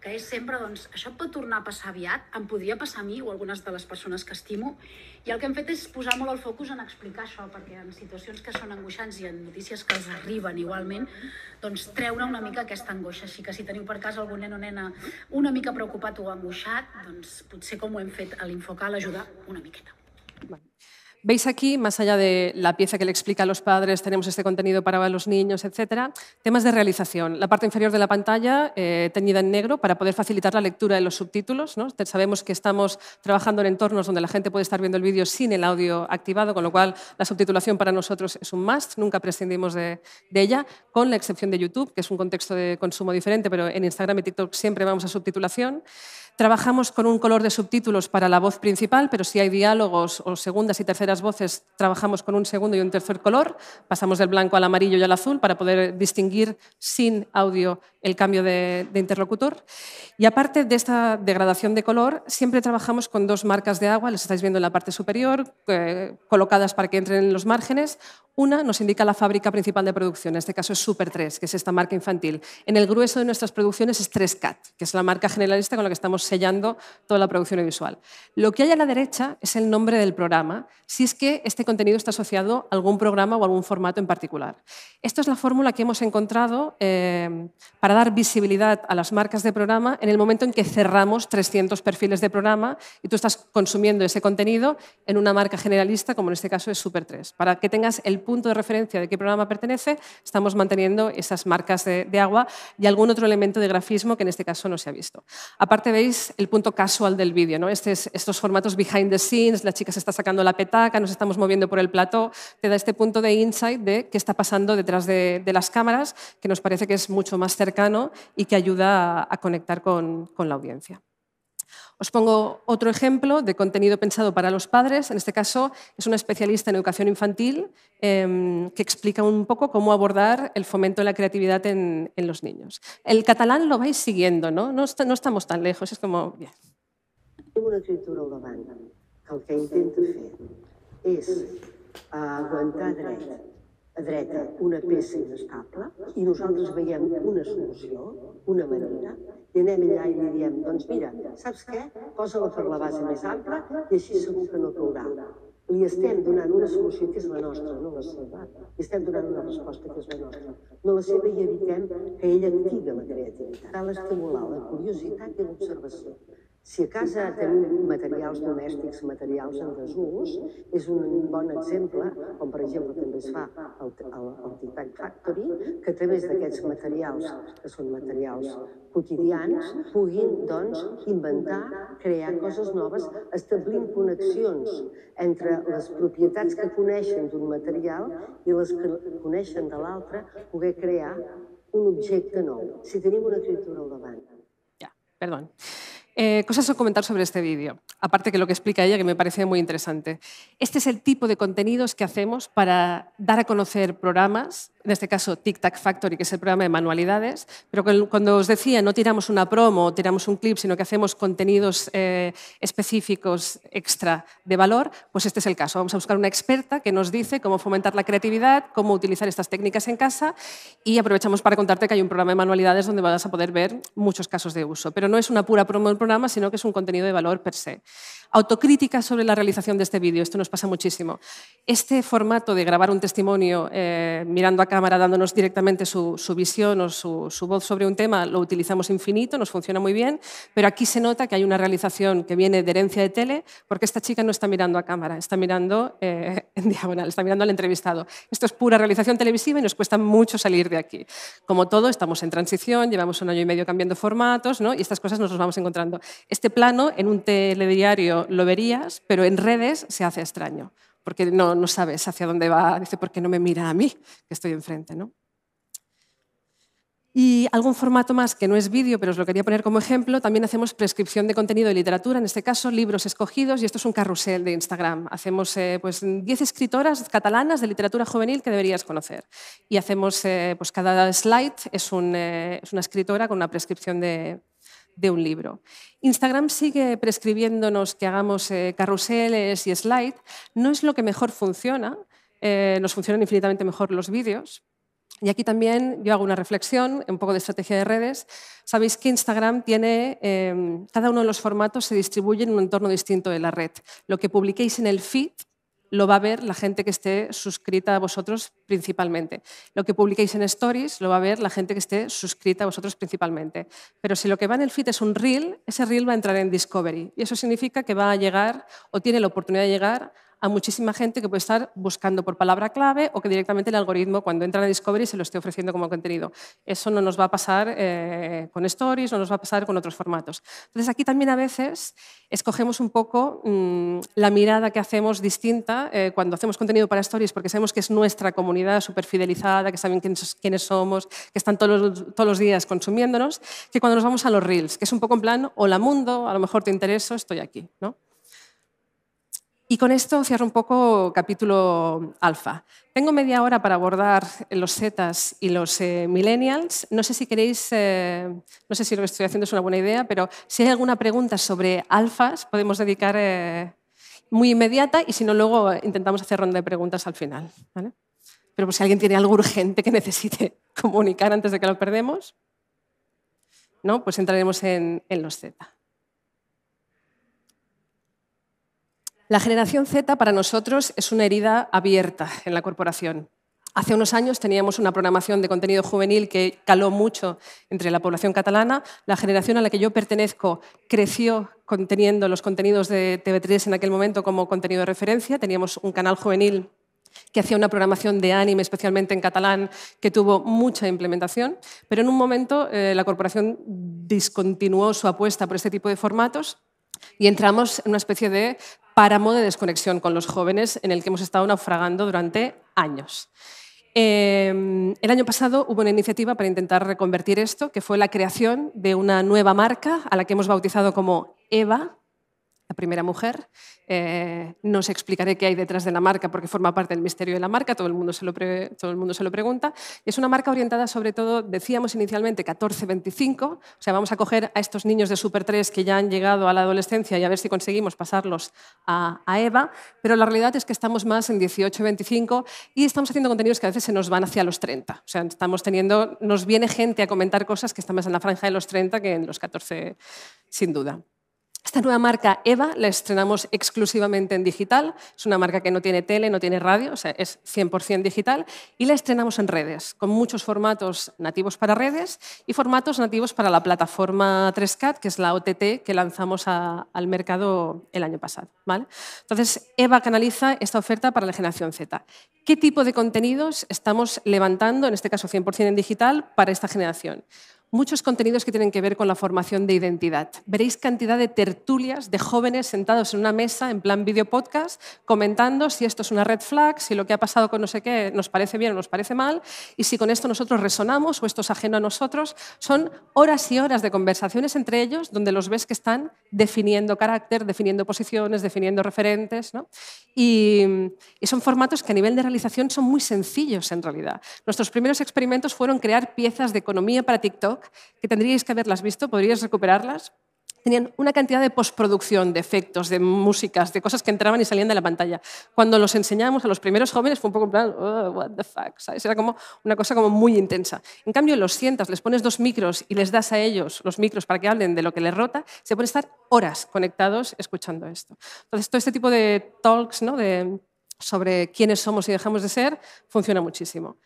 [SPEAKER 4] que és sempre, doncs, això pot tornar a passar aviat, em podria passar a mi o a algunes de les persones que estimo, i el que hem fet és posar molt el focus en explicar això, perquè en situacions que són angoixants i en notícies que els arriben igualment, doncs treure una mica aquesta angoixa. Així que si teniu per casa algun nen o nena una mica preocupat o angoixat, doncs potser com ho hem fet a l'Infocal ajudar una miqueta.
[SPEAKER 2] Bueno. Veis aquí, más allá de la pieza que le explica a los padres, tenemos este contenido para los niños, etcétera, temas de realización. La parte inferior de la pantalla eh, teñida en negro para poder facilitar la lectura de los subtítulos. Sabemos que estamos trabajando en entornos donde la gente puede estar viendo el vídeo sin el audio activado, con lo cual la subtitulación para nosotros es un must, nunca prescindimos de, de ella, con la excepción de YouTube, que es un contexto de consumo diferente, pero en Instagram y TikTok siempre vamos a subtitulación. Trabajamos con un color de subtítulos para la voz principal, pero si hay diálogos o segundas y terceras voces, trabajamos con un segundo y un tercer color. Pasamos del blanco al amarillo y al azul para poder distinguir sin audio el cambio de, interlocutor. Y aparte de esta degradación de color, siempre trabajamos con dos marcas de agua, las estáis viendo en la parte superior, colocadas para que entren en los márgenes. Una nos indica la fábrica principal de producción, en este caso es Super 3, que es esta marca infantil. En el grueso de nuestras producciones es 3CAT, que es la marca generalista con la que estamos sellando toda la producción visual. Lo que hay a la derecha es el nombre del programa, si es que este contenido está asociado a algún programa o algún formato en particular. Esta es la fórmula que hemos encontrado eh, para dar visibilidad a las marcas de programa en el momento en que cerramos 300 perfiles de programa y tú estás consumiendo ese contenido en una marca generalista, como en este caso es Super 3. Para que tengas el punto de referencia de qué programa pertenece, estamos manteniendo esas marcas de, de agua y algún otro elemento de grafismo que en este caso no se ha visto. Aparte veis el punto casual del vídeo. ¿no? Este estos formatos behind the scenes, la chica se está sacando la petaca, nos estamos moviendo por el plató, te da este punto de insight de qué está pasando detrás de, las cámaras, que nos parece que es mucho más cercano y que ayuda a, conectar con la audiencia. Os pongo otro ejemplo de contenido pensado para los padres. En este caso es una especialista en educación infantil em, que explica un poco cómo abordar el fomento de la creatividad en, los niños. El catalán lo vais siguiendo, ¿no? No, estamos tan lejos, es como... Bien.
[SPEAKER 5] que intento hacer es aguantar a dreta una peça inestable i nosaltres veiem una solució, una manera, i anem allà i li diem, doncs mira, saps què? Posa-la per la base més ampla i així segur que no caurà. Li estem donant una solució que és la nostra, no la seva. Li estem donant una resposta que és la nostra, no la seva, i evitem que ella activi la creativitat. Cal estimular la curiositat i l'observació. Si a casa tenim materials domèstics, materials en desús, és un bon exemple, com per exemple també es fa el, el, el Titan Factory, que a través d'aquests materials, que són materials quotidians, puguin doncs, inventar, crear coses noves, establint connexions entre les propietats que coneixen d'un material i les que coneixen de l'altre, poder crear un objecte nou, si tenim una criatura al davant.
[SPEAKER 2] Ja, perdó. Eh, cosas a comentar sobre este vídeo, aparte que lo que explica ella, que me parece muy interesante. Este es el tipo de contenidos que hacemos para dar a conocer programas, en este caso Tic Tac Factory, que es el programa de manualidades, pero cuando os decía, no tiramos una promo o tiramos un clip, sino que hacemos contenidos eh, específicos extra de valor, pues este es el caso. Vamos a buscar una experta que nos dice cómo fomentar la creatividad, cómo utilizar estas técnicas en casa y aprovechamos para contarte que hay un programa de manualidades donde vas a poder ver muchos casos de uso, pero no es una pura promo sino que es un contenido de valor per se. Autocrítica sobre la realización de este vídeo, esto nos pasa muchísimo. Este formato de grabar un testimonio eh, mirando a cámara, dándonos directamente su, visión o su, voz sobre un tema, lo utilizamos infinito, nos funciona muy bien, pero aquí se nota que hay una realización que viene de herencia de tele, porque esta chica no está mirando a cámara, está mirando eh, en diagonal, está mirando al entrevistado. Esto es pura realización televisiva y nos cuesta mucho salir de aquí. Como todo, estamos en transición, llevamos un año y medio cambiando formatos ¿no? y estas cosas nos las vamos encontrando este plano en un telediario lo verías, pero en redes se hace extraño, porque no, no sabes hacia dónde va, dice, ¿por qué no me mira a mí que estoy enfrente? ¿no? Y algún formato más que no es vídeo, pero os lo quería poner como ejemplo, también hacemos prescripción de contenido de literatura, en este caso libros escogidos, y esto es un carrusel de Instagram. Hacemos eh, pues, 10 escritoras catalanas de literatura juvenil que deberías conocer. Y hacemos, eh, pues cada slide es, eh, es una escritora con una prescripción de, de un libro. Instagram sigue prescribiéndonos que hagamos eh, carruseles y slides. No es lo que mejor funciona. Eh, nos funcionan infinitamente mejor los vídeos. Y aquí también yo hago una reflexión, un poco de estrategia de redes. Sabéis que Instagram tiene, em, cada uno de los formatos se distribuye en un entorno distinto de la red. Lo que publiquéis en el feed lo va a ver la gente que esté suscrita a vosotros principalmente. Lo que publiquéis en Stories lo va a ver la gente que esté suscrita a vosotros principalmente. Pero si lo que va en el feed es un reel, ese reel va a entrar en Discovery y eso significa que va a llegar o tiene la oportunidad de llegar a muchísima gente que puede estar buscando por palabra clave o que directamente el algoritmo cuando entra a Discovery se lo esté ofreciendo como contenido. Eso no nos va a pasar eh, con Stories, no nos va a pasar con otros formatos. Entonces aquí también a veces escogemos un poco mm, la mirada que hacemos distinta eh, cuando hacemos contenido para Stories porque sabemos que es nuestra comunidad súper fidelizada, que saben quiénes somos, que están todos los, todos los días consumiéndonos, que cuando nos vamos a los Reels, que es un poco en plan, hola mundo, a lo mejor te intereso, estoy aquí. ¿no? Y con esto cierro un poco capítulo alfa. Tengo media hora para abordar los Zetas y los eh, millennials. No sé si queréis, eh, no sé si lo que estoy haciendo es una buena idea, pero si hay alguna pregunta sobre alfas, podemos dedicar eh, muy inmediata y si no, luego intentamos hacer ronda de preguntas al final. Pero pues, si alguien tiene algo urgente que necesite comunicar antes de que lo perdemos, ¿no? pues entraremos en, en los Zetas. La generación Z para nosotros es una herida abierta en la corporación. Hace unos años teníamos una programación de contenido juvenil que caló mucho entre la población catalana. La generación a la que yo pertenezco creció conteniendo los contenidos de TV3 en aquel momento como contenido de referencia. Teníamos un canal juvenil que hacía una programación de anime, especialmente en catalán, que tuvo mucha implementación, pero en un momento eh, la corporación discontinuó su apuesta por este tipo de formatos y entramos en una especie de páramo de desconexión con los jóvenes en el que hemos estado naufragando durante años. Em, el año pasado hubo una iniciativa para intentar reconvertir esto, que fue la creación de una nueva marca a la que hemos bautizado como EVA, la primera mujer. Eh, no os explicaré qué hay detrás de la marca porque forma parte del misterio de la marca, todo el mundo se lo, todo el mundo se lo pregunta. Es una marca orientada sobre todo, decíamos inicialmente, 14-25, o sea, vamos a coger a estos niños de Super 3 que ya han llegado a la adolescencia y a ver si conseguimos pasarlos a, EVA, pero la realidad es que estamos más en 18-25 y estamos haciendo contenidos que a veces se nos van hacia los 30, o sea, estamos teniendo, nos viene gente a comentar cosas que están más en la franja de los 30 que en los 14, sin duda. Esta nueva marca Eva la estrenamos exclusivamente en digital. Es una marca que no tiene tele, no tiene radio, o sea, es 100% digital. Y la estrenamos en redes, con muchos formatos nativos para redes y formatos nativos para la plataforma 3CAT, que es la OTT que lanzamos al mercado el año pasado. ¿vale? Entonces, Eva canaliza esta oferta para la generación Z. ¿Qué tipo de contenidos estamos levantando, en este caso 100% en digital, para esta generación? muchos contenidos que tienen que ver con la formación de identidad. Veréis cantidad de tertulias de jóvenes sentados en una mesa en plan video podcast comentando si esto es una red flag, si lo que ha pasado con no sé qué nos parece bien o nos parece mal y si con esto nosotros resonamos o esto es ajeno a nosotros. Son horas y horas de conversaciones entre ellos donde los ves que están definiendo carácter, definiendo posiciones, definiendo referentes. y son formatos que a nivel de realización son muy sencillos en realidad. Nuestros primeros experimentos fueron crear piezas de economía para TikTok que tendríais que haberlas visto, podríais recuperarlas. Tenían una cantidad de postproducción, de efectos, de músicas, de cosas que entraban y salían de la pantalla. Cuando los enseñábamos a los primeros jóvenes fue un poco en plan, oh, what the fuck, ¿sabes? Era como una cosa como muy intensa. En cambio, los sientas, les pones dos micros y les das a ellos los micros para que hablen de lo que les rota, se pueden estar horas conectados escuchando esto. Entonces, todo este tipo de talks, ¿no? De, sobre quiénes somos y dejamos de ser, funciona muchísimo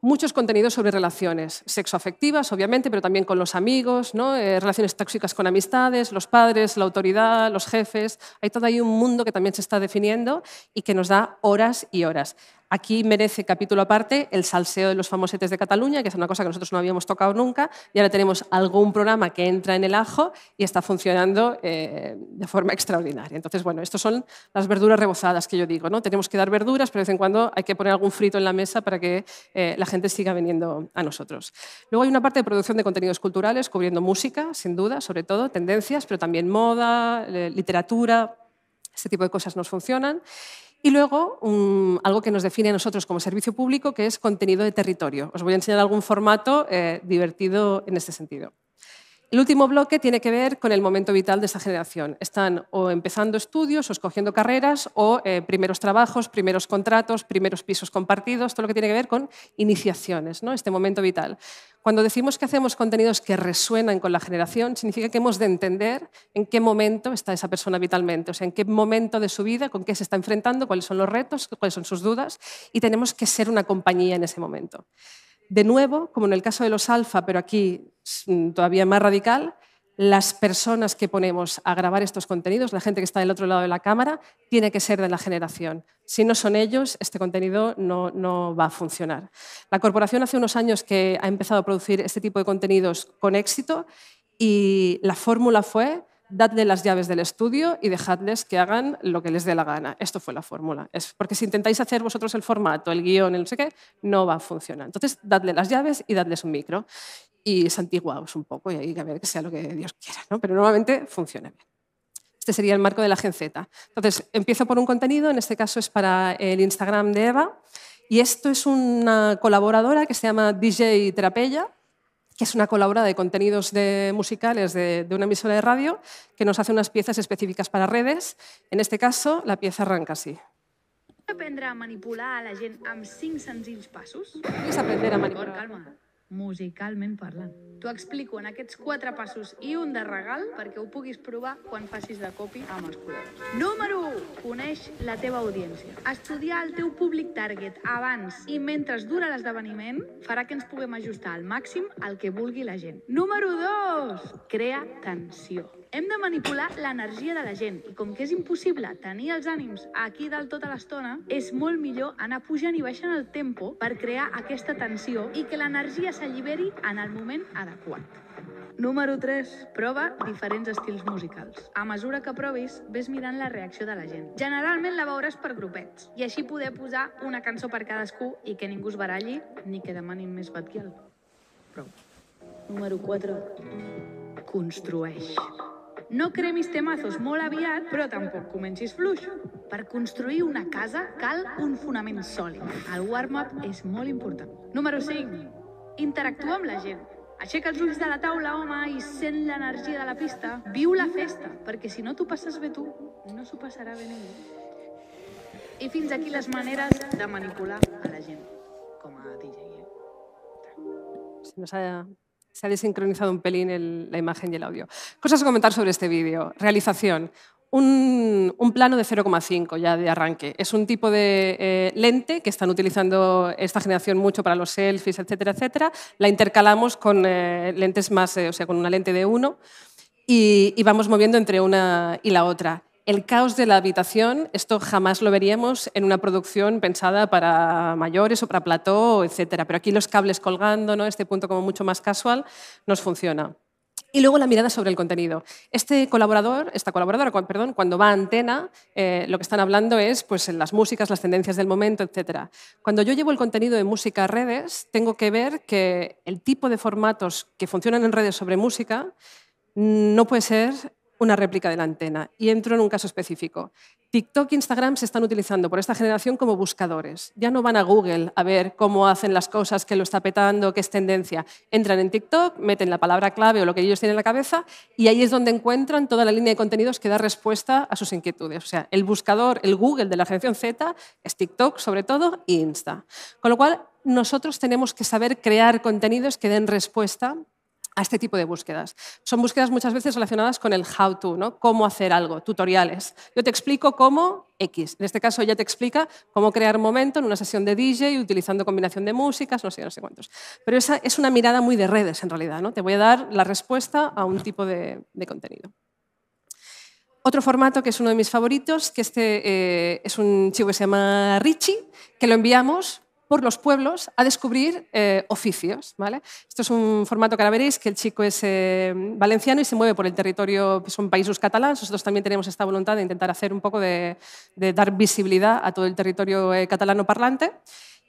[SPEAKER 2] muchos contenidos sobre relaciones, sexoafectivas, obviamente, pero también con los amigos, ¿no? Eh, relaciones tóxicas con amistades, los padres, la autoridad, los jefes. Hay todo ahí un mundo que también se está definiendo y que nos da horas y horas. Aquí merece capítulo aparte el salseo de los famosetes de Cataluña, que es una cosa que nosotros no habíamos tocado nunca, y ahora tenemos algún programa que entra en el ajo y está funcionando eh, de forma extraordinaria. Entonces, bueno, estas son las verduras rebozadas que yo digo, ¿no? Tenemos que dar verduras, pero de vez en cuando hay que poner algún frito en la mesa para que eh, la gente siga viniendo a nosotros. Luego hay una parte de producción de contenidos culturales, cubriendo música, sin duda, sobre todo, tendencias, pero también moda, eh, literatura, este tipo de cosas nos funcionan. Y luego, algo que nos define a nosotros como servicio público, que es contenido de territorio. Os voy a enseñar algún formato eh, divertido en este sentido. El último bloque tiene que ver con el momento vital de esta generación. Están o empezando estudios, o escogiendo carreras, o eh, primeros trabajos, primeros contratos, primeros pisos compartidos, todo lo que tiene que ver con iniciaciones, ¿no? este momento vital. Cuando decimos que hacemos contenidos que resuenan con la generación, significa que hemos de entender en qué momento está esa persona vitalmente, o sea, en qué momento de su vida, con qué se está enfrentando, cuáles son los retos, cuáles son sus dudas, y tenemos que ser una compañía en ese momento. De nuevo, como en el caso de los alfa, pero aquí Mm, todavía más radical, las personas que ponemos a grabar estos contenidos, la gente que está del otro lado de la cámara, tiene que ser de la generación. Si no son ellos, este contenido no, no va a funcionar. La corporación hace unos años que ha empezado a producir este tipo de contenidos con éxito y la fórmula fue dadle las llaves del estudio y dejadles que hagan lo que les dé la gana. Esto fue la fórmula. Es porque si intentáis hacer vosotros el formato, el guión, el no sé qué, no va a funcionar. Entonces, dadle las llaves y dadles un micro y santiguaos un poco y ahí a ver que sea lo que Dios quiera, ¿no? Pero normalmente funciona bien. Este sería el marco de la Gen Z. Entonces, empiezo por un contenido, en este caso es para el Instagram de Eva, y esto es una colaboradora que se llama DJ Trapella, que es una colaboradora de contenidos de musicales de, de, una emisora de radio que nos hace unas piezas específicas para redes. En este caso, la pieza arranca así.
[SPEAKER 4] Aprendre a manipular a la gent amb cinc senzills passos? És aprendre a manipular. Calma, musicalment parlant. T'ho explico en aquests quatre passos i un de regal perquè ho puguis provar quan facis de copi amb els col·legues. Número 1. Coneix la teva audiència. Estudiar el teu públic target abans i mentre dura l'esdeveniment farà que ens puguem ajustar al màxim al que vulgui la gent. Número 2. Crea tensió. Hem de manipular l'energia de la gent i com que és impossible tenir els ànims aquí dalt tota l'estona, és molt millor anar pujant i baixant el tempo per crear aquesta tensió i que l'energia s'alliberi en el moment adequat. Número 3. Prova diferents estils musicals. A mesura que provis, ves mirant la reacció de la gent. Generalment la veuràs per grupets i així poder posar una cançó per cadascú i que ningú es baralli ni que demanin més batguial. Prou. Número 4. Construeix. No cremis temazos molt aviat, però tampoc comencis fluix. Per construir una casa cal un fonament sòlid. El warm-up és molt important. Número 5. Interactua amb la gent. Aixeca els ulls de la taula, home, i sent l'energia de la pista. Viu la festa, perquè si no t'ho passes bé tu, no s'ho passarà bé ningú. I fins aquí les maneres de manipular a la gent, com a DJ. Eh?
[SPEAKER 2] Si no s'ha Se ha desincronizado un pelín la imagen y el audio. Cosas a comentar sobre este vídeo. Realización. Un, plano de 0,5 ya de arranque. Es un tipo de eh, lente que están utilizando esta generación mucho para los selfies, etcétera, etcétera. La intercalamos con eh, lentes más, eh, o sea, con una lente de uno y, vamos moviendo entre una y la otra el caos de la habitación, esto jamás lo veríamos en una producción pensada para mayores o para plató, etc. Pero aquí los cables colgando, ¿no? este punto como mucho más casual, nos funciona. Y luego la mirada sobre el contenido. Este colaborador, esta colaboradora, perdón, cuando va a antena, eh, lo que están hablando es pues, las músicas, las tendencias del momento, etc. Cuando yo llevo el contenido de música a redes, tengo que ver que el tipo de formatos que funcionan en redes sobre música no puede ser una réplica de la antena y entro en un caso específico. TikTok e Instagram se están utilizando por esta generación como buscadores. Ya no van a Google a ver cómo hacen las cosas, qué lo está petando, qué es tendencia. Entran en TikTok, meten la palabra clave o lo que ellos tienen en la cabeza y ahí es donde encuentran toda la línea de contenidos que da respuesta a sus inquietudes. O sea, el buscador, el Google de la generación Z es TikTok sobre todo y Insta. Con lo cual, nosotros tenemos que saber crear contenidos que den respuesta a este tipo de búsquedas. Son búsquedas muchas veces relacionadas con el how to, ¿no? cómo hacer algo, tutoriales. Yo te explico cómo X. En este caso ya te explica cómo crear momento en una sesión de DJ utilizando combinación de músicas, no sé, no sé cuántos. Pero esa es una mirada muy de redes en realidad. ¿no? Te voy a dar la respuesta a un tipo de, contenido. Otro formato que es uno de mis favoritos, que este eh, es un chivo que se llama Richie, que lo enviamos por los pueblos a descubrir eh, oficios. ¿vale? Esto es un formato que ahora veréis, que el chico es eh, valenciano y se mueve por el territorio, pues, son países catalanes. Nosotros también tenemos esta voluntad de intentar hacer un poco de, de dar visibilidad a todo el territorio eh, catalano parlante.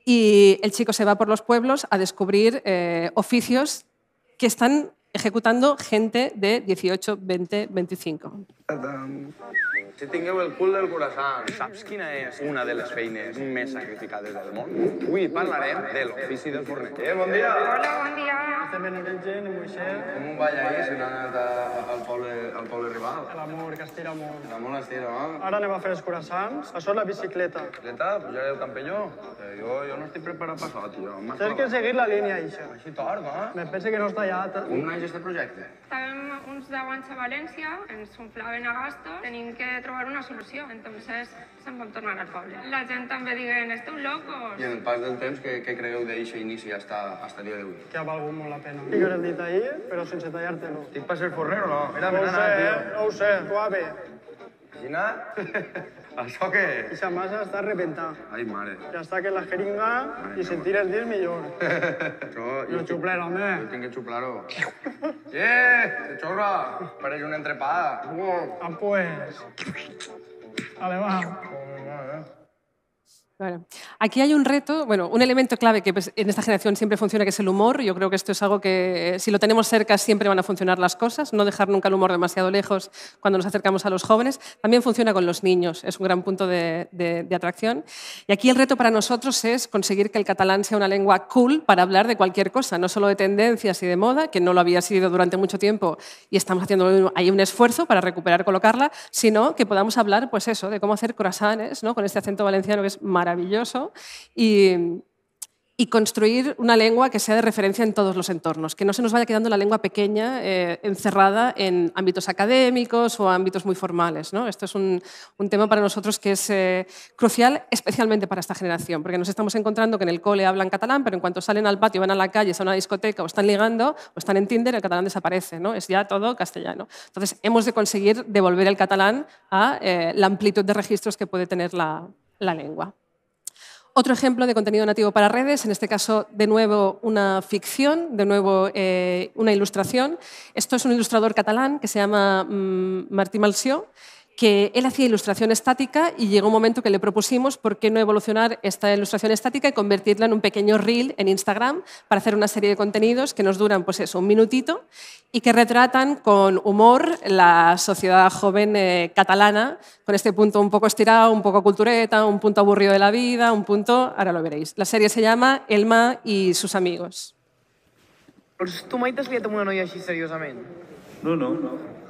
[SPEAKER 2] Y el chico se va por los pueblos a descubrir oficios que están ejecutando gente de 18, 20, 25.
[SPEAKER 3] Si tingueu el cul del corazón, Saps quina és una de les feines més sacrificades del món? Avui parlarem de l'ofici del forner. Eh, bon dia! Hola,
[SPEAKER 5] bon dia! Estem en origen, en Moixer. Com un ball ahir, si no anat
[SPEAKER 3] al poble, al poble rival. L'amor, que estira molt. L'amor estira, no? Ara anem a fer els curaçants. Això és la bicicleta. Bicicleta? Pujar el campelló? Eh, jo, jo no estic preparat per això, tio. Tens que seguir la
[SPEAKER 5] línia, això. Així tard, no? Eh? Me pense que no està tallat. Un any és de projecte?
[SPEAKER 2] Estàvem uns 10 anys a València, ens inflaven a gastos, tenim que trobar trobar una solució. Entonces se'n van tornar al poble. La gent també diuen, esteu locos. I en
[SPEAKER 3] el pas del temps, què, què creieu d'aquest inici hasta, hasta el dia d'avui? Que ha valgut molt la pena. Tinc el dit ahí, però sense tallar-te-lo. Estic per ser forrer o no? Mira, no ho sé, eh? no ho sé, suave. Gina? Això què I Ixa massa
[SPEAKER 5] està rebentada. Ai, mare. Ja està que la jeringa Ai, i sentir els dies millor.
[SPEAKER 4] Això... No jo xupler, home. Jo tinc que xuplar-ho.
[SPEAKER 5] eh, xorra!
[SPEAKER 3] Pareix un entrepà. Wow. Ah, pues.
[SPEAKER 5] Ale, va.
[SPEAKER 2] Aquí hay un reto, bueno, un elemento clave que pues, en esta generación siempre funciona, que es el humor. Yo creo que esto es algo que si lo tenemos cerca siempre van a funcionar las cosas, no dejar nunca el humor demasiado lejos cuando nos acercamos a los jóvenes. También funciona con los niños, es un gran punto de, atracción. Y aquí el reto para nosotros es conseguir que el catalán sea una lengua cool para hablar de cualquier cosa, no solo de tendencias y de moda, que no lo había sido durante mucho tiempo y estamos haciendo ahí un esfuerzo para recuperar, colocarla, sino que podamos hablar, pues eso, de cómo hacer croissants, ¿no? con este acento valenciano que es maravilloso maravilloso y, construir una lengua que sea de referencia en todos los entornos, que no se nos vaya quedando la lengua pequeña eh, encerrada en ámbitos académicos o ámbitos muy formales. Esto es un, tema para nosotros que es eh, crucial, especialmente para esta generación, porque nos estamos encontrando que en el cole hablan catalán, pero en cuanto salen al patio, van a la calle, a una discoteca o están ligando o están en Tinder, el catalán desaparece, ¿no? es ya todo castellano. Entonces, hemos de conseguir devolver el catalán a eh, la amplitud de registros que puede tener la lengua. Otro ejemplo de contenido nativo para redes, en este caso de nuevo una ficción, de nuevo eh, una ilustración. Esto es un ilustrador catalán que se llama mm, Martí que él hacía ilustración estática y llegó un momento que le propusimos por qué no evolucionar esta ilustración estática y convertirla en un pequeño reel en Instagram para hacer una serie de contenidos que nos duran pues eso, un minutito y que retratan con humor la sociedad joven eh, catalana, con este punto un poco estirado, un poco cultureta, un punto aburrido de la vida, un punto, ahora lo veréis. La serie se llama Elma y sus amigos.
[SPEAKER 4] ¿Tú has una noia así seriosamente?
[SPEAKER 5] No, no. no.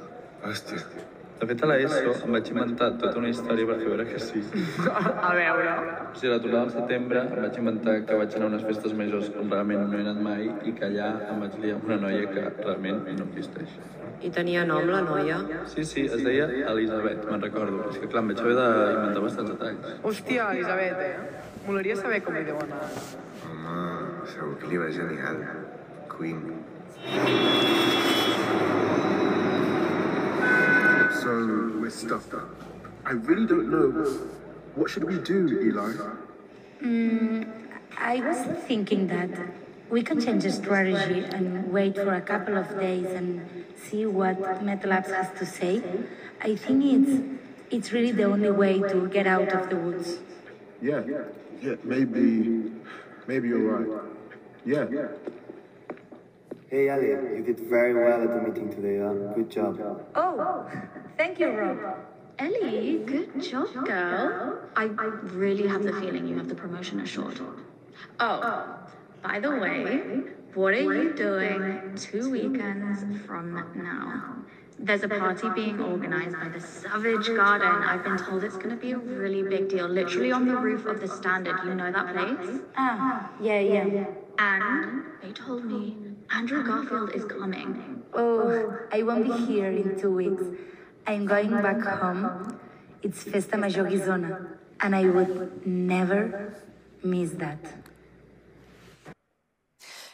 [SPEAKER 5] De fet, a l'ESO em vaig inventar tota una història per fer veure que sí.
[SPEAKER 3] A veure... O
[SPEAKER 5] sigui, a la tornada del setembre em vaig inventar que vaig anar a unes festes majors on realment no he anat mai i que allà em vaig liar amb una noia que realment no existeix. I tenia nom, la noia? Sí, sí, es deia Elisabet, me'n recordo. És que, clar, em vaig haver d'inventar bastants detalls.
[SPEAKER 4] Hòstia, Elisabet, eh? Volaria saber com li deu anar.
[SPEAKER 5] Home, segur que li va genial. Queen. so we're stuffed up. I really don't know. What should we do, Eli?
[SPEAKER 4] Mm, I was thinking that we can change the strategy and wait for a couple of days and see what MetaLabs has to say. I think it's it's really the only way to get out of the woods.
[SPEAKER 5] Yeah, yeah, maybe, maybe you're right. Yeah.
[SPEAKER 3] Hey, Ali, you did very well at the meeting today, huh? Good job.
[SPEAKER 4] Oh, Thank you, Rob. Ellie, good job, girl. I really have the feeling you have the promotion assured. Oh, by the way, what are you doing two weekends from now? There's a party being organized by the Savage Garden. I've been told it's going to be a really big deal, literally on the roof of the Standard. You know that place? Ah, yeah, yeah. And they told me Andrew Garfield is coming. Oh, I won't be here in two weeks. I'm going back home. It's Festa Major and I
[SPEAKER 1] would never miss that.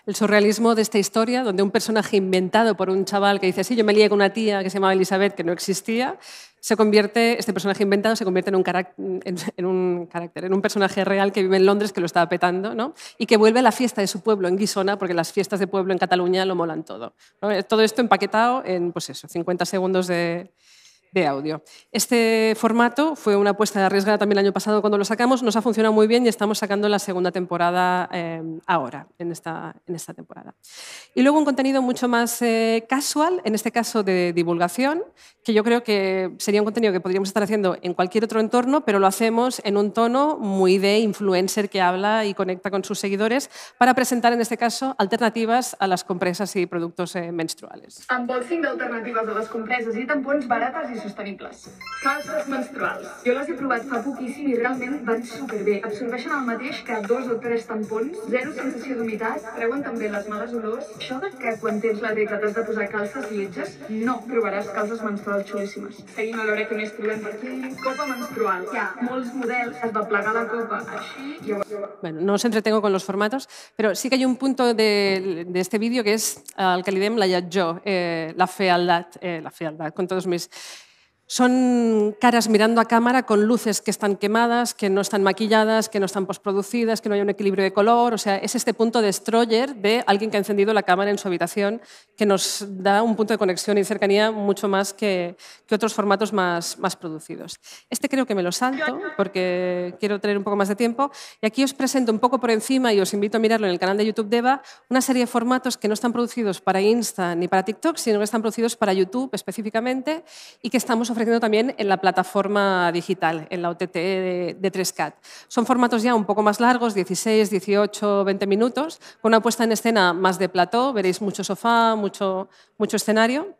[SPEAKER 2] el surrealismo de esta historia, donde un personaje inventado por un chaval que dice, sí, yo me lié con una tía que se llamaba Elizabeth, que no existía, se convierte, este personaje inventado se convierte en un, en un carácter, en un personaje real que vive en Londres, que lo estaba petando, ¿no? y que vuelve a la fiesta de su pueblo en Guisona, porque las fiestas de pueblo en Cataluña lo molan todo. Todo esto empaquetado en, pues eso, 50 segundos de, de audio. Este formato fue una apuesta arriesgada también el año pasado cuando lo sacamos, nos ha funcionado muy bien y estamos sacando la segunda temporada eh, ahora, en esta, en esta temporada. Y luego un contenido mucho más eh, casual, en este caso de divulgación, que yo creo que sería un contenido que podríamos estar haciendo en cualquier otro entorno, pero lo hacemos en un tono muy de influencer que habla y conecta con sus seguidores para presentar en este caso alternativas a las compresas y productos eh, menstruales.
[SPEAKER 4] Unboxing de alternativas a las compresas y tampones i sostenibles. Calces menstruals. Jo les he provat fa poquíssim i realment van superbé. Absorbeixen el mateix que dos o tres tampons, zero sensació d'humitat, treuen també les males olors. Això de que quan tens la regla t'has de posar calces lletges, no trobaràs calces
[SPEAKER 2] menstruals xulíssimes.
[SPEAKER 4] Seguim a veure què més trobem per aquí. Copa menstrual. Hi ha molts models, es va plegar la copa així i...
[SPEAKER 2] Bueno, no os entretengo con los formatos, pero sí que hay un punto de, de este vídeo que es al que le la yatjó, eh, la fealdad, eh, la fealdad, con todos mis Son caras mirando a cámara con luces que están quemadas, que no están maquilladas, que no están posproducidas, que no hay un equilibrio de color. O sea, es este punto destroyer de alguien que ha encendido la cámara en su habitación que nos da un punto de conexión y cercanía mucho más que, otros formatos más, más producidos. Este creo que me lo salto porque quiero tener un poco más de tiempo. Y aquí os presento un poco por encima y os invito a mirarlo en el canal de YouTube de Eva, una serie de formatos que no están producidos para Insta ni para TikTok, sino que están producidos para YouTube específicamente y que estamos ofreciendo ofreciendo también en la plataforma digital, en la OTT de, 3CAT. Son formatos ya un poco más largos, 16, 18, 20 minutos, con una puesta en escena más de plató, veréis mucho sofá, mucho, mucho escenario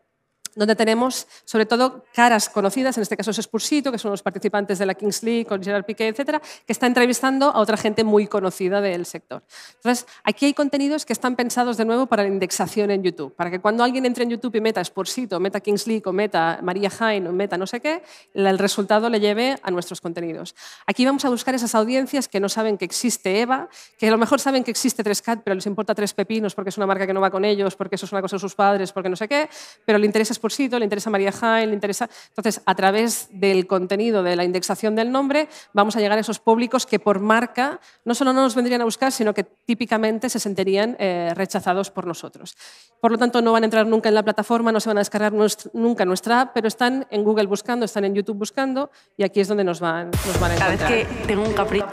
[SPEAKER 2] donde tenemos sobre todo caras conocidas, en este caso es Spursito, que son los participantes de la Kings League, con Gerard Piqué, etcétera, que está entrevistando a otra gente muy conocida del sector. Entonces, aquí hay contenidos que están pensados de nuevo para la indexación en YouTube, para que cuando alguien entre en YouTube y meta Spursito, meta Kings League o meta María Jain o meta no sé qué, el resultado le lleve a nuestros contenidos. Aquí vamos a buscar esas audiencias que no saben que existe EVA, que a lo mejor saben que existe 3CAT, pero les importa tres pepinos porque es una marca que no va con ellos, porque eso es una cosa de sus padres, porque no sé qué, pero le interesa Spursito sitio, le interesa María Jaén, le interesa... Entonces, a través del contenido de la indexación del nombre, vamos a llegar a esos públicos que por marca no solo no nos vendrían a buscar, sino que típicamente se sentirían eh, rechazados por nosotros. Por lo tanto, no van a entrar nunca en la plataforma, no se van a descargar nuestra nunca nuestra app, pero están en Google buscando, están en YouTube buscando y aquí es donde nos van, a encontrar. Cada vez que tengo un capricho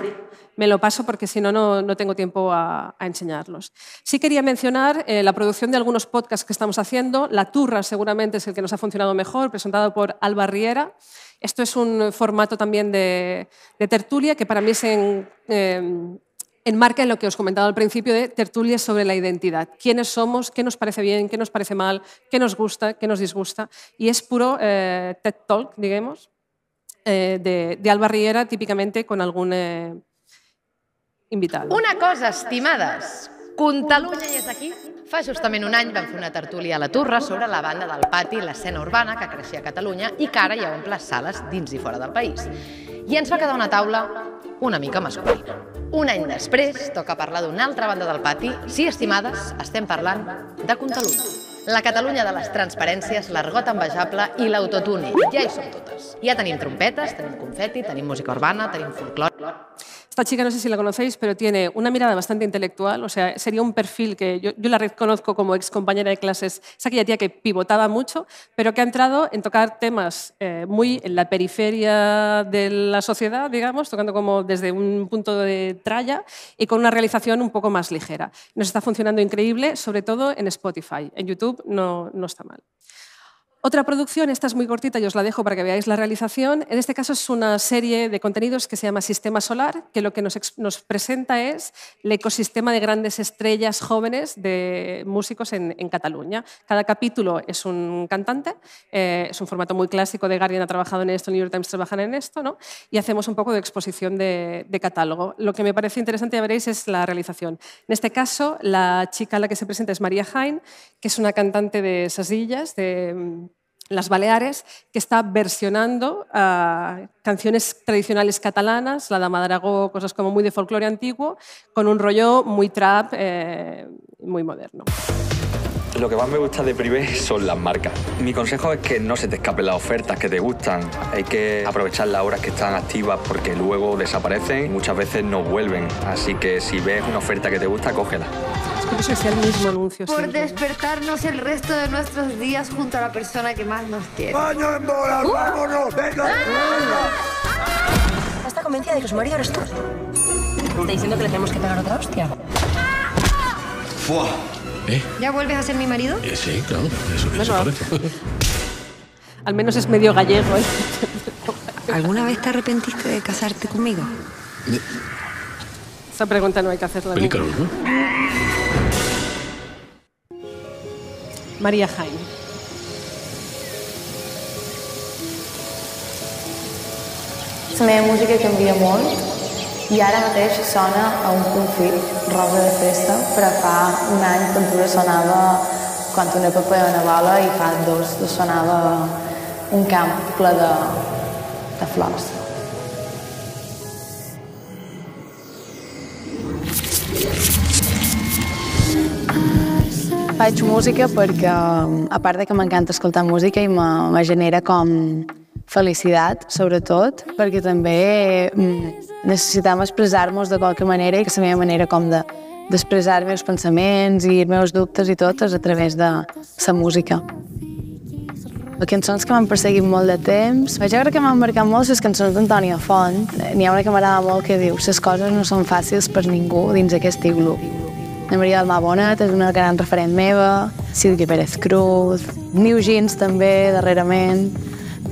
[SPEAKER 2] me lo paso porque si no, no tengo tiempo a, enseñarlos. Sí quería mencionar eh, la producción de algunos podcasts que estamos haciendo. La Turra seguramente es el que nos ha funcionado mejor, presentado por Alba Riera. Esto es un formato también de, tertulia que para mí se em, enmarca en lo que os comentaba al principio de tertulias sobre la identidad. ¿Quiénes somos? ¿Qué nos parece bien? ¿Qué nos parece mal? ¿Qué nos gusta? ¿Qué nos disgusta? Y es puro eh, TED Talk, digamos, eh, de, de, Alba Riera, típicamente con algún invitada. Una cosa, estimades,
[SPEAKER 3] Contalunya i és aquí. Fa justament un any vam fer una tertúlia a la Torre sobre la banda del pati, l'escena urbana que creixia a Catalunya i que ara ja omple sales dins i fora del país. I ens va quedar una taula una mica masculina. Un any després toca parlar d'una altra banda del pati. Sí, estimades, estem parlant de Contalunya. La Catalunya de les transparències, l'argot envejable i l'autotune. Ja hi som totes.
[SPEAKER 2] Ja tenim trompetes, tenim confeti, tenim
[SPEAKER 3] música urbana, tenim folclore...
[SPEAKER 2] Esta chica no sé si la conocéis, pero tiene una mirada bastante intelectual, o sea, sería un perfil que yo, la reconozco como ex compañera de clases, es aquella tía que pivotaba mucho, pero que ha entrado en tocar temas eh, muy en la periferia de la sociedad, digamos, tocando como desde un punto de tralla y con una realización un poco más ligera. Nos está funcionando increíble, sobre todo en Spotify. En YouTube no está mal. Otra producción, esta es muy cortita y os la dejo para que veáis la realización. En este caso es una serie de contenidos que se llama Sistema Solar, que lo que nos, nos presenta es el ecosistema de grandes estrellas jóvenes de músicos en, en Cataluña. Cada capítulo es un cantante, eh, es un formato muy clásico, de Guardian ha trabajado en esto, New York Times trabajan en esto, ¿no? y hacemos un poco de exposición de, de catálogo. Lo que me parece interesante, ya veréis, es la realización. En este caso, la chica a la que se presenta es María Jain, que es una cantante de Sasillas, de las Baleares, que está versionando ah, canciones tradicionales catalanas, la Dama de cosas como muy de folclore antiguo, con un rollo muy trap, eh, muy moderno.
[SPEAKER 3] Lo que más me gusta de Privé son las marcas. Mi consejo es que no se te escapen las ofertas que te gustan. Hay que aprovechar las horas que están activas porque luego desaparecen y muchas veces no vuelven. Así que si ves una oferta que te gusta, cógela.
[SPEAKER 2] Es que sea el mismo
[SPEAKER 5] anuncio. Por despertarnos el resto de nuestros días junto a la persona que más nos quiere. ¡Baño en bola, ¡Uh! ¡Vámonos! ¡Venga! ¡Ah!
[SPEAKER 1] Está convencida de que su marido eres tú. ¿Está diciendo que le tenemos que pegar otra hostia?
[SPEAKER 5] ¡Fua! ¿Eh?
[SPEAKER 2] ¿Ya vuelves a ser mi marido?
[SPEAKER 5] Eh, sí, claro, eso, parece.
[SPEAKER 2] Al menos es medio gallego. ¿eh? ¿Alguna vez te arrepentiste de casarte conmigo? Esa pregunta no hay que hacerla. Pelícaros, María Jaime.
[SPEAKER 3] Me música que I ara mateix sona a un confit, rosa de festa, però fa un any Ventura sonava quan una una bola i fa dos sonava un camp ple de, de flors. Faig música perquè, a part de que m'encanta escoltar música i me, me genera com felicitat, sobretot, perquè també mm, necessitam expressar-nos de qualque manera i que la meva manera com de d'expressar els meus pensaments i els meus dubtes i tot és a través de la música. Les cançons que m'han perseguit molt de temps, jo crec que m'han marcat molt les cançons d'Antònia Font. N'hi ha una que m'agrada molt que diu «Les coses no són fàcils per ningú dins aquest iglú». La Maria del Mar Bonet és una gran referent meva, Silvia Pérez Cruz, New Jeans també, darrerament.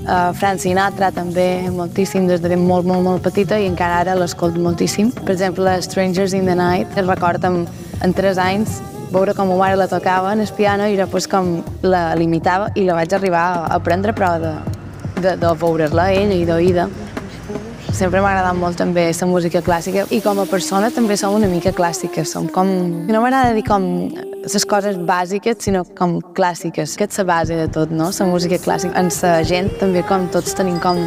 [SPEAKER 3] Uh, eh, Frank Sinatra també, moltíssim, des de ben molt, molt, molt petita i encara ara l'escolto moltíssim. Per exemple, Strangers in the Night, el record en, en 3 anys veure com ho mare la tocava en el piano i jo pues, com la limitava i la vaig arribar a aprendre, però de, de, de veure-la ella i d'oïda. Sempre m'ha agradat molt també la música clàssica i com a persona també som una mica clàssica, Som com... No m'agrada dir com les coses bàsiques, sinó com clàssiques. que és la base de tot, no? La música clàssica. En la gent també com tots tenim com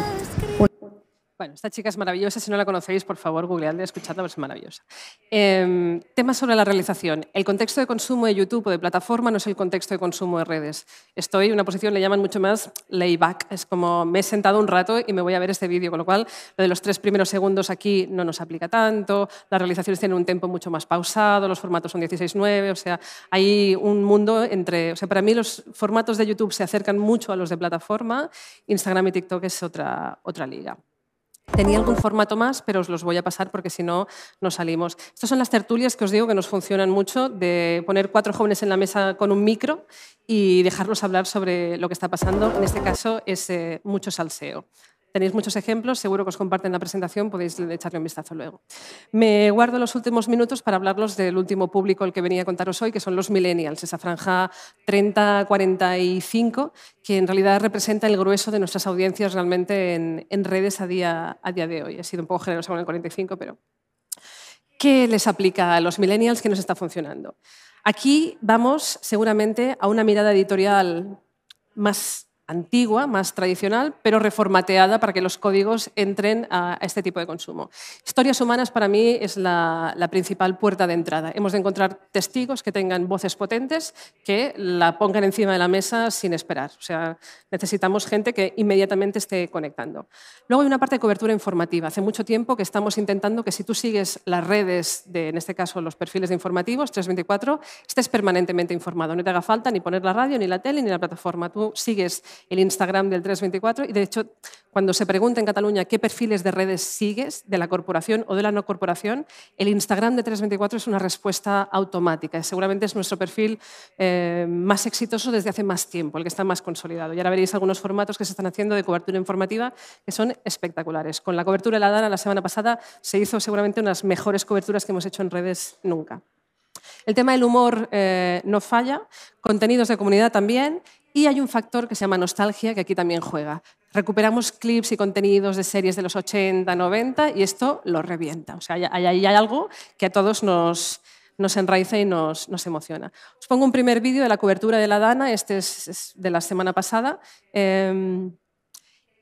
[SPEAKER 2] Bueno, esta chica es maravillosa, si no la conocéis, por favor, googleadla y escuchadla, es maravillosa. Em, temas sobre la realización. El contexto de consumo de YouTube o de plataforma no es el contexto de consumo de redes. Estoy en una posición, le llaman mucho más layback, es como me he sentado un rato y me voy a ver este vídeo, con lo cual lo de los tres primeros segundos aquí no nos aplica tanto, las realizaciones tienen un tiempo mucho más pausado, los formatos son 16-9, o sea, hay un mundo entre... O sea, para mí los formatos de YouTube se acercan mucho a los de plataforma, Instagram y TikTok es otra, otra liga. Tenía algún formato más, pero os los voy a pasar porque si no, no salimos. Estas son las tertulias que os digo que nos funcionan mucho, de poner cuatro jóvenes en la mesa con un micro y dejarlos hablar sobre lo que está pasando. En este caso es eh, mucho salseo. Tenéis muchos ejemplos, seguro que os comparten la presentación, podéis echarle un vistazo luego. Me guardo los últimos minutos para hablaros del último público al que venía a contaros hoy, que son los millennials, esa franja 30-45, que en realidad representa el grueso de nuestras audiencias realmente en, redes a día, a día de hoy. He sido un poco generosa con el 45, pero... ¿Qué les aplica a los millennials que nos está funcionando? Aquí vamos seguramente a una mirada editorial más antigua, más tradicional, pero reformateada para que los códigos entren a este tipo de consumo. Historias humanas para mí es la, principal puerta de entrada. Hemos de encontrar testigos que tengan voces potentes que la pongan encima de la mesa sin esperar. O sea, necesitamos gente que inmediatamente esté conectando. Luego hay una parte de cobertura informativa. Hace mucho tiempo que estamos intentando que si tú sigues las redes, en este caso los perfiles de informativos, 324, estés permanentemente informado. No te haga falta ni poner la radio, ni la tele, ni la plataforma. Tú sigues el Instagram del 324. Y de hecho, cuando se pregunta en Cataluña qué perfiles de redes sigues, de la corporación o de la no corporación, el Instagram de 324 es una respuesta automática. Seguramente es nuestro perfil eh, más exitoso desde hace más tiempo, el que está más consolidado. Y ahora veréis algunos formatos que se están haciendo de cobertura informativa que son espectaculares. Con la cobertura de la DANA la semana pasada se hizo seguramente unas mejores coberturas que hemos hecho en redes nunca. El tema del humor eh, no falla, contenidos de comunidad también y hay un factor que se llama nostalgia, que aquí también juega. Recuperamos clips y contenidos de series de los 80, 90 y esto lo revienta. O sea, ahí hay, algo que a todos nos, enraiza y nos, emociona. Os pongo un primer vídeo de la cobertura de la Dana, este es, de la semana pasada. Em,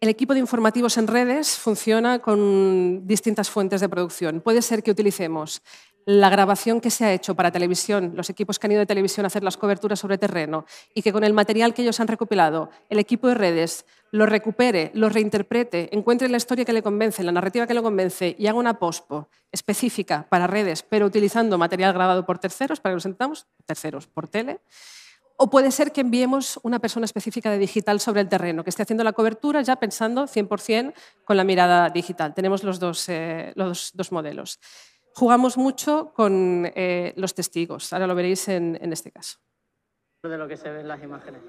[SPEAKER 2] el equipo de informativos en redes funciona con distintas fuentes de producción. Puede ser que utilicemos la grabación que se ha hecho para televisión, los equipos que han ido de televisión a hacer las coberturas sobre terreno y que con el material que ellos han recopilado, el equipo de redes lo recupere, lo reinterprete, encuentre la historia que le convence, la narrativa que le convence y haga una pospo específica para redes, pero utilizando material grabado por terceros, para que lo sentamos, terceros, por tele. O puede ser que enviemos una persona específica de digital sobre el terreno, que esté haciendo la cobertura ya pensando 100% con la mirada digital. Tenemos los dos, eh, los dos modelos jugamos mucho con eh, los testigos. Ahora lo veréis en, este
[SPEAKER 5] caso. De lo que se ven las imágenes.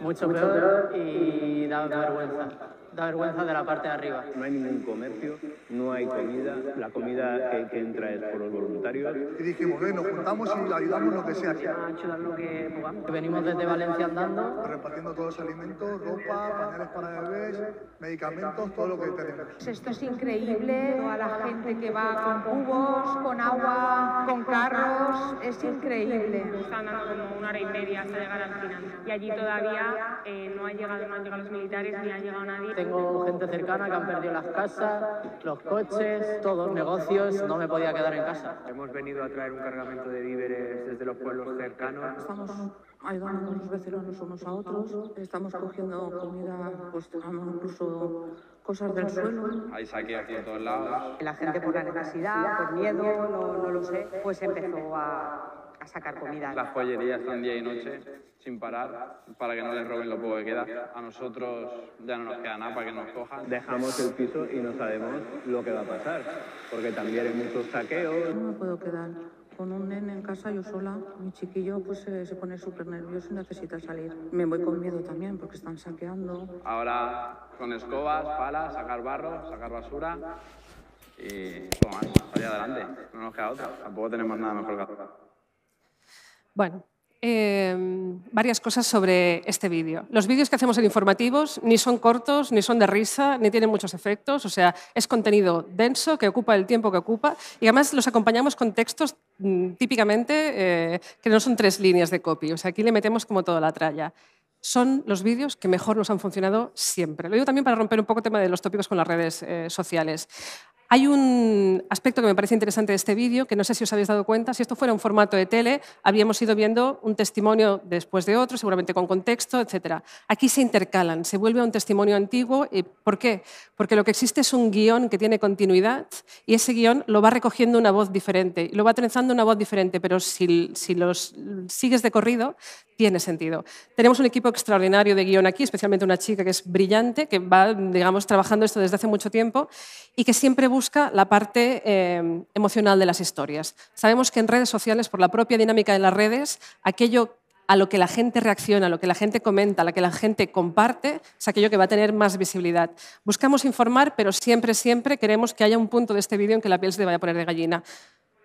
[SPEAKER 5] Mucho, mucho peor, y da vergüenza da vergüenza de la parte de arriba. No hay ningún comercio, no hay comida, la comida que, entra es por los voluntarios. Y dijimos, ven, nos juntamos y ayudamos lo que sea.
[SPEAKER 4] hecho. lo que Venimos desde Valencia andando. Repartiendo todos los alimentos, ropa, pañales para bebés, medicamentos, todo lo que tenemos.
[SPEAKER 2] Esto es increíble, toda la gente que va con cubos, con agua, con carros, es increíble. Están dando como una hora y media hasta llegar al final.
[SPEAKER 1] Y allí todavía
[SPEAKER 2] eh, no ha llegado, no han llegado los militares ni
[SPEAKER 4] ha
[SPEAKER 5] llegado nadie tengo gente cercana que han perdido las casas, los coches, todos los negocios, no me podía quedar en casa.
[SPEAKER 4] Hemos venido a traer un cargamento de víveres desde los pueblos cercanos. Estamos ayudando a los vecinos los unos a otros, estamos cogiendo comida, pues incluso cosas del suelo.
[SPEAKER 5] Hay saqueos aquí todos lados. La gente
[SPEAKER 4] por la necesidad, por miedo, no, lo sé, pues empezó a, a sacar comida. Las joyerías están día y noche sin parar para que no les roben lo poco que queda. A nosotros ya no nos queda nada para que nos cojan. Dejamos el piso y no sabemos
[SPEAKER 2] lo que va a pasar,
[SPEAKER 4] porque también hay muchos saqueos. No me puedo quedar con un nene en casa yo sola. Mi chiquillo pues se pone súper nervioso y necesita salir. Me voy con miedo también porque están saqueando. Ahora con escobas, palas, sacar barro, sacar basura y poco más, salir adelante. No nos queda otra. Tampoco tenemos nada mejor que hacer.
[SPEAKER 2] Bueno, Em, varias cosas sobre este vídeo. Los vídeos que hacemos en informativos ni son cortos, ni son de risa, ni tienen muchos efectos, o sea, es contenido denso que ocupa el tiempo que ocupa y además los acompañamos con textos mm, típicamente eh, que no son tres líneas de copy, o sea, aquí le metemos como toda la tralla son los vídeos que mejor nos han funcionado siempre. Lo digo también para romper un poco el tema de los tópicos con las redes eh, sociales. Hay un aspecto que me parece interesante de este vídeo, que no sé si os habéis dado cuenta. Si esto fuera un formato de tele, habíamos ido viendo un testimonio después de otro, seguramente con contexto, etc. Aquí se intercalan, se vuelve a un testimonio antiguo. ¿Y ¿Por qué? Porque lo que existe es un guión que tiene continuidad y ese guión lo va recogiendo una voz diferente, y lo va trenzando una voz diferente, pero si, si los sigues de corrido, tiene sentido. Tenemos un equipo extraordinario de guión aquí, especialmente una chica que es brillante, que va, digamos, trabajando esto desde hace mucho tiempo y que siempre busca la parte em, emocional de las historias. Sabemos que en redes sociales, por la propia dinámica de las redes, aquello a lo que la gente reacciona, a lo que la gente comenta, a lo que la gente comparte, es aquello que va a tener más visibilidad. Buscamos informar, pero siempre, siempre queremos que haya un punto de este vídeo en que la piel se le vaya a poner de gallina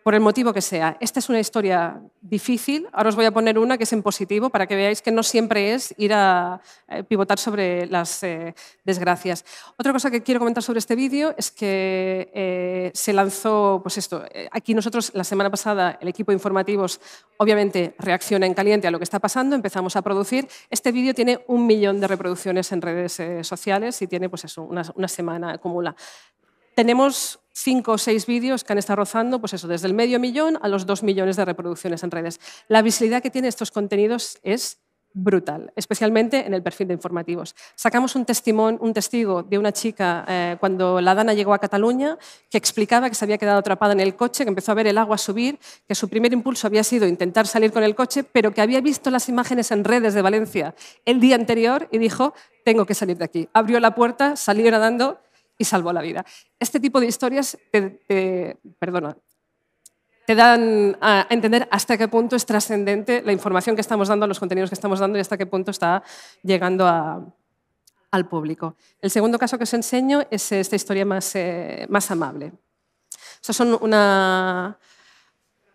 [SPEAKER 2] por el motivo que sea. Esta es una historia difícil. Ahora os voy a poner una que es en positivo para que veáis que no siempre es ir a eh, pivotar sobre las eh, desgracias. Otra cosa que quiero comentar sobre este vídeo es que eh, se lanzó, pues esto, aquí nosotros la semana pasada el equipo de informativos obviamente reacciona en caliente a lo que está pasando, empezamos a producir. Este vídeo tiene un millón de reproducciones en redes sociales y tiene pues eso, una, una semana acumula. Tenemos cinco o seis vídeos que han estado rozando, pues eso, desde el medio millón a los dos millones de reproducciones en redes. La visibilidad que tienen estos contenidos es brutal, especialmente en el perfil de informativos. Sacamos un, testimonio, un testigo de una chica eh, cuando la Dana llegó a Cataluña que explicaba que se había quedado atrapada en el coche, que empezó a ver el agua subir, que su primer impulso había sido intentar salir con el coche, pero que había visto las imágenes en redes de Valencia el día anterior y dijo, tengo que salir de aquí. Abrió la puerta, salió nadando y salvó la vida. Este tipo de historias te, perdona, te dan a entender hasta qué punto es trascendente la información que estamos dando, los contenidos que estamos dando y hasta qué punto está llegando a, al público. El segundo caso que os enseño es esta historia más, eh, más amable. O son una,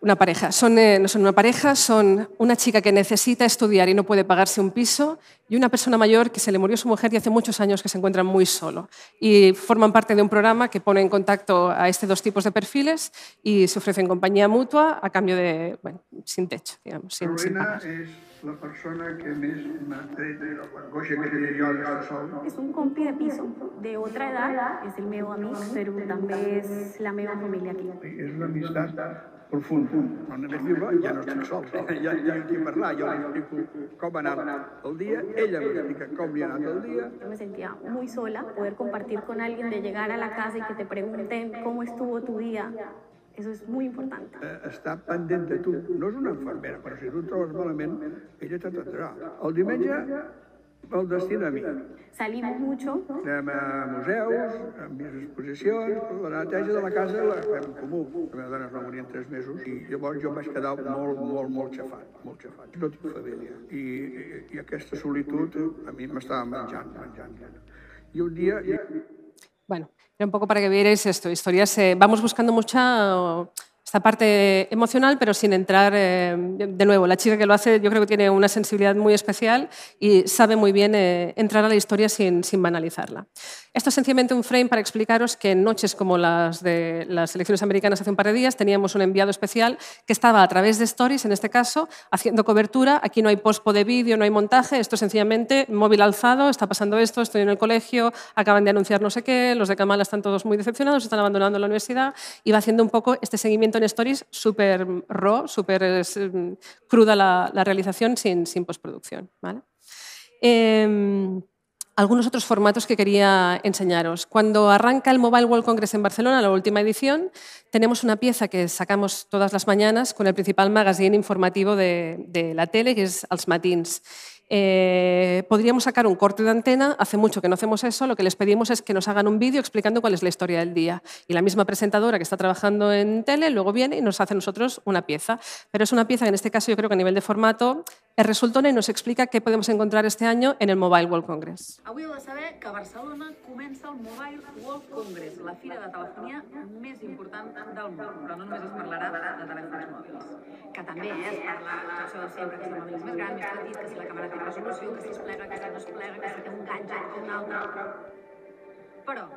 [SPEAKER 2] una pareja. Son, eh, no son una pareja, son una chica que necesita estudiar y no puede pagarse un piso y una persona mayor que se le murió su mujer y hace muchos años que se encuentra muy solo. Y forman parte de un programa que pone en contacto a estos dos tipos de perfiles y se ofrecen compañía mutua a cambio de, bueno, sin techo, digamos. Sin,
[SPEAKER 4] la persona que me Es un compi de piso, de otra edad, es el meu amigo, pero también es la misma familia aquí. Es una amistad profunda. No me viure, ya no estoy solo, ya ja que hablar, yo le explico cómo ha el día, ella me com cómo ha el día. Yo me sentía muy sola, poder compartir con alguien, de llegar a la casa y que te pregunten cómo estuvo tu día, Eso es muy importante. Eh, està pendent de tu. No és una infermera, però si tu et trobes malament, ella t'atendrà. El diumenge el destina a mi. Salimos mucho. Anem a museus, a mis exposicions, la neteja de la casa la fem en comú. La meva dona es va morir en tres mesos i llavors jo em vaig quedar molt, molt, molt xafat, molt xafat. No tinc família. I, i, i aquesta solitud a mi m'estava menjant, menjant. I un dia... I,
[SPEAKER 2] un poco para que vierais esto, historias... Eh, vamos buscando mucha esta parte emocional, pero sin entrar, eh, de nuevo, la chica que lo hace yo creo que tiene una sensibilidad muy especial y sabe muy bien eh, entrar a la historia sin, sin banalizarla. Esto es sencillamente un frame para explicaros que en noches como las de las elecciones americanas hace un par de días teníamos un enviado especial que estaba a través de stories, en este caso, haciendo cobertura. Aquí no hay pospo de vídeo, no hay montaje, esto es sencillamente móvil alzado, está pasando esto, estoy en el colegio, acaban de anunciar no sé qué, los de Kamala están todos muy decepcionados, están abandonando la universidad y va haciendo un poco este seguimiento en stories súper raw, súper mm, cruda la, realización sin, sin postproducción. ¿vale? Em, algunos otros formatos que quería enseñaros. Cuando arranca el Mobile World Congress en Barcelona, la última edición, tenemos una pieza que sacamos todas las mañanas con el principal magazine informativo de, la tele, que es Als Matins. Eh, podríamos sacar un corte de antena, hace mucho que no hacemos eso, lo que les pedimos es que nos hagan un vídeo explicando cuál es la historia del día. Y la misma presentadora que está trabajando en tele luego viene y nos hace nosotros una pieza. Pero es una pieza que en este caso yo creo que a nivel de formato Resultona y nos explica qué podemos encontrar este año en el Mobile World Congress.
[SPEAKER 4] Avui heu de saber que a Barcelona comença el Mobile World Congress, la fira de telefonia més important del món. Però no només es parlarà de telèfons mòbils, que també eh, es parla això de sempre, que el mòbil és més gran, més petit, que si la càmera té resolució, que si es plega, que si no es plega, que si té un gadget o un altre. Però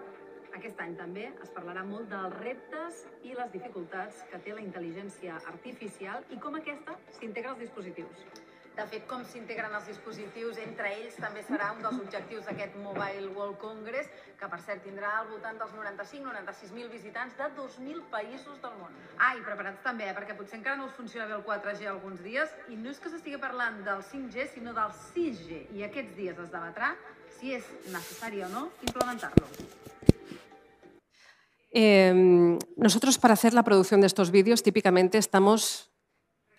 [SPEAKER 4] aquest any també es parlarà molt dels reptes i les dificultats que té la intel·ligència artificial i com aquesta s'integra als dispositius. De fet, com s'integren els dispositius entre ells també serà un dels objectius d'aquest Mobile World Congress, que per cert tindrà al voltant dels 95-96.000 visitants de 2.000 països del món. Ah, i preparats també, eh? perquè potser encara no us funciona bé el 4G alguns dies, i no és que s'estigui parlant del 5G, sinó del 6G, i aquests dies es debatrà si és necessari o
[SPEAKER 5] no implementar-lo.
[SPEAKER 2] Eh, nosotros para hacer la producción de estos vídeos típicamente estamos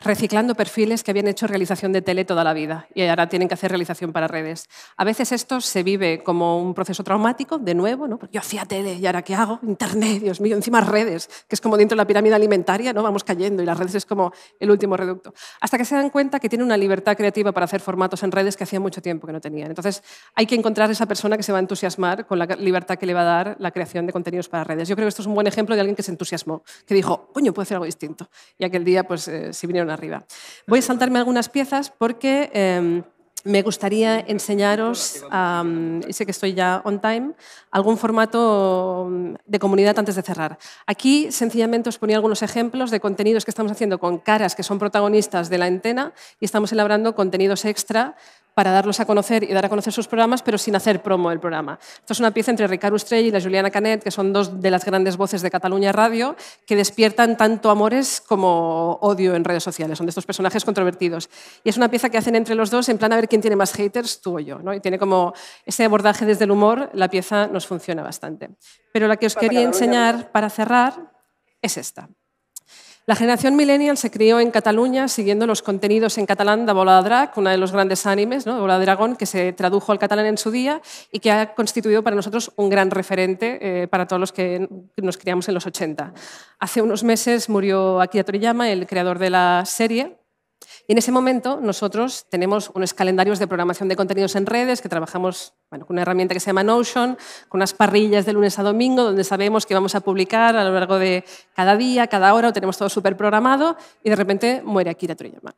[SPEAKER 2] reciclando perfiles que habían hecho realización de tele toda la vida y ahora tienen que hacer realización para redes. A veces esto se vive como un proceso traumático, de nuevo, ¿no? Porque yo hacía tele y ahora qué hago? Internet, Dios mío, encima redes, que es como dentro de la pirámide alimentaria, ¿no? Vamos cayendo y las redes es como el último reducto. Hasta que se dan cuenta que tienen una libertad creativa para hacer formatos en redes que hacía mucho tiempo que no tenían. Entonces hay que encontrar esa persona que se va a entusiasmar con la libertad que le va a dar la creación de contenidos para redes. Yo creo que esto es un buen ejemplo de alguien que se entusiasmó, que dijo, coño, puedo hacer algo distinto. Y aquel día, pues, eh, si vinieron arriba. Voy a saltarme algunas piezas porque em, me gustaría enseñaros, y sé que estoy ya on time, algún formato mm, de comunidad antes de cerrar. Aquí sencillamente os ponía algunos ejemplos de contenidos que estamos haciendo con caras que son protagonistas de la antena y estamos elaborando contenidos extra para darlos a conocer y dar a conocer sus programas, pero sin hacer promo del programa. Esto es una pieza entre Ricardo Estrella y la Juliana Canet, que son dos de las grandes voces de Cataluña Radio, que despiertan tanto amores como odio en redes sociales. Son de estos personajes controvertidos. Y es una pieza que hacen entre los dos en plan a ver quién tiene más haters, tú o yo. Y tiene como ese abordaje desde el humor, la pieza nos funciona bastante. Pero la que os quería enseñar para cerrar es esta. La generación millennial se crió en Cataluña siguiendo los contenidos en catalán de Bola una uno de los grandes animes, ¿no? Bola Dragón, que se tradujo al catalán en su día y que ha constituido para nosotros un gran referente eh, para todos los que nos criamos en los 80. Hace unos meses murió Akira Toriyama, el creador de la serie, y en ese momento nosotros tenemos unos calendarios de programación de contenidos en redes que trabajamos con una herramienta que se llama Notion, con unas parrillas de lunes a domingo donde sabemos que vamos a publicar a lo largo de cada día, cada hora, o tenemos todo súper programado y de repente muere Akira Toriyama.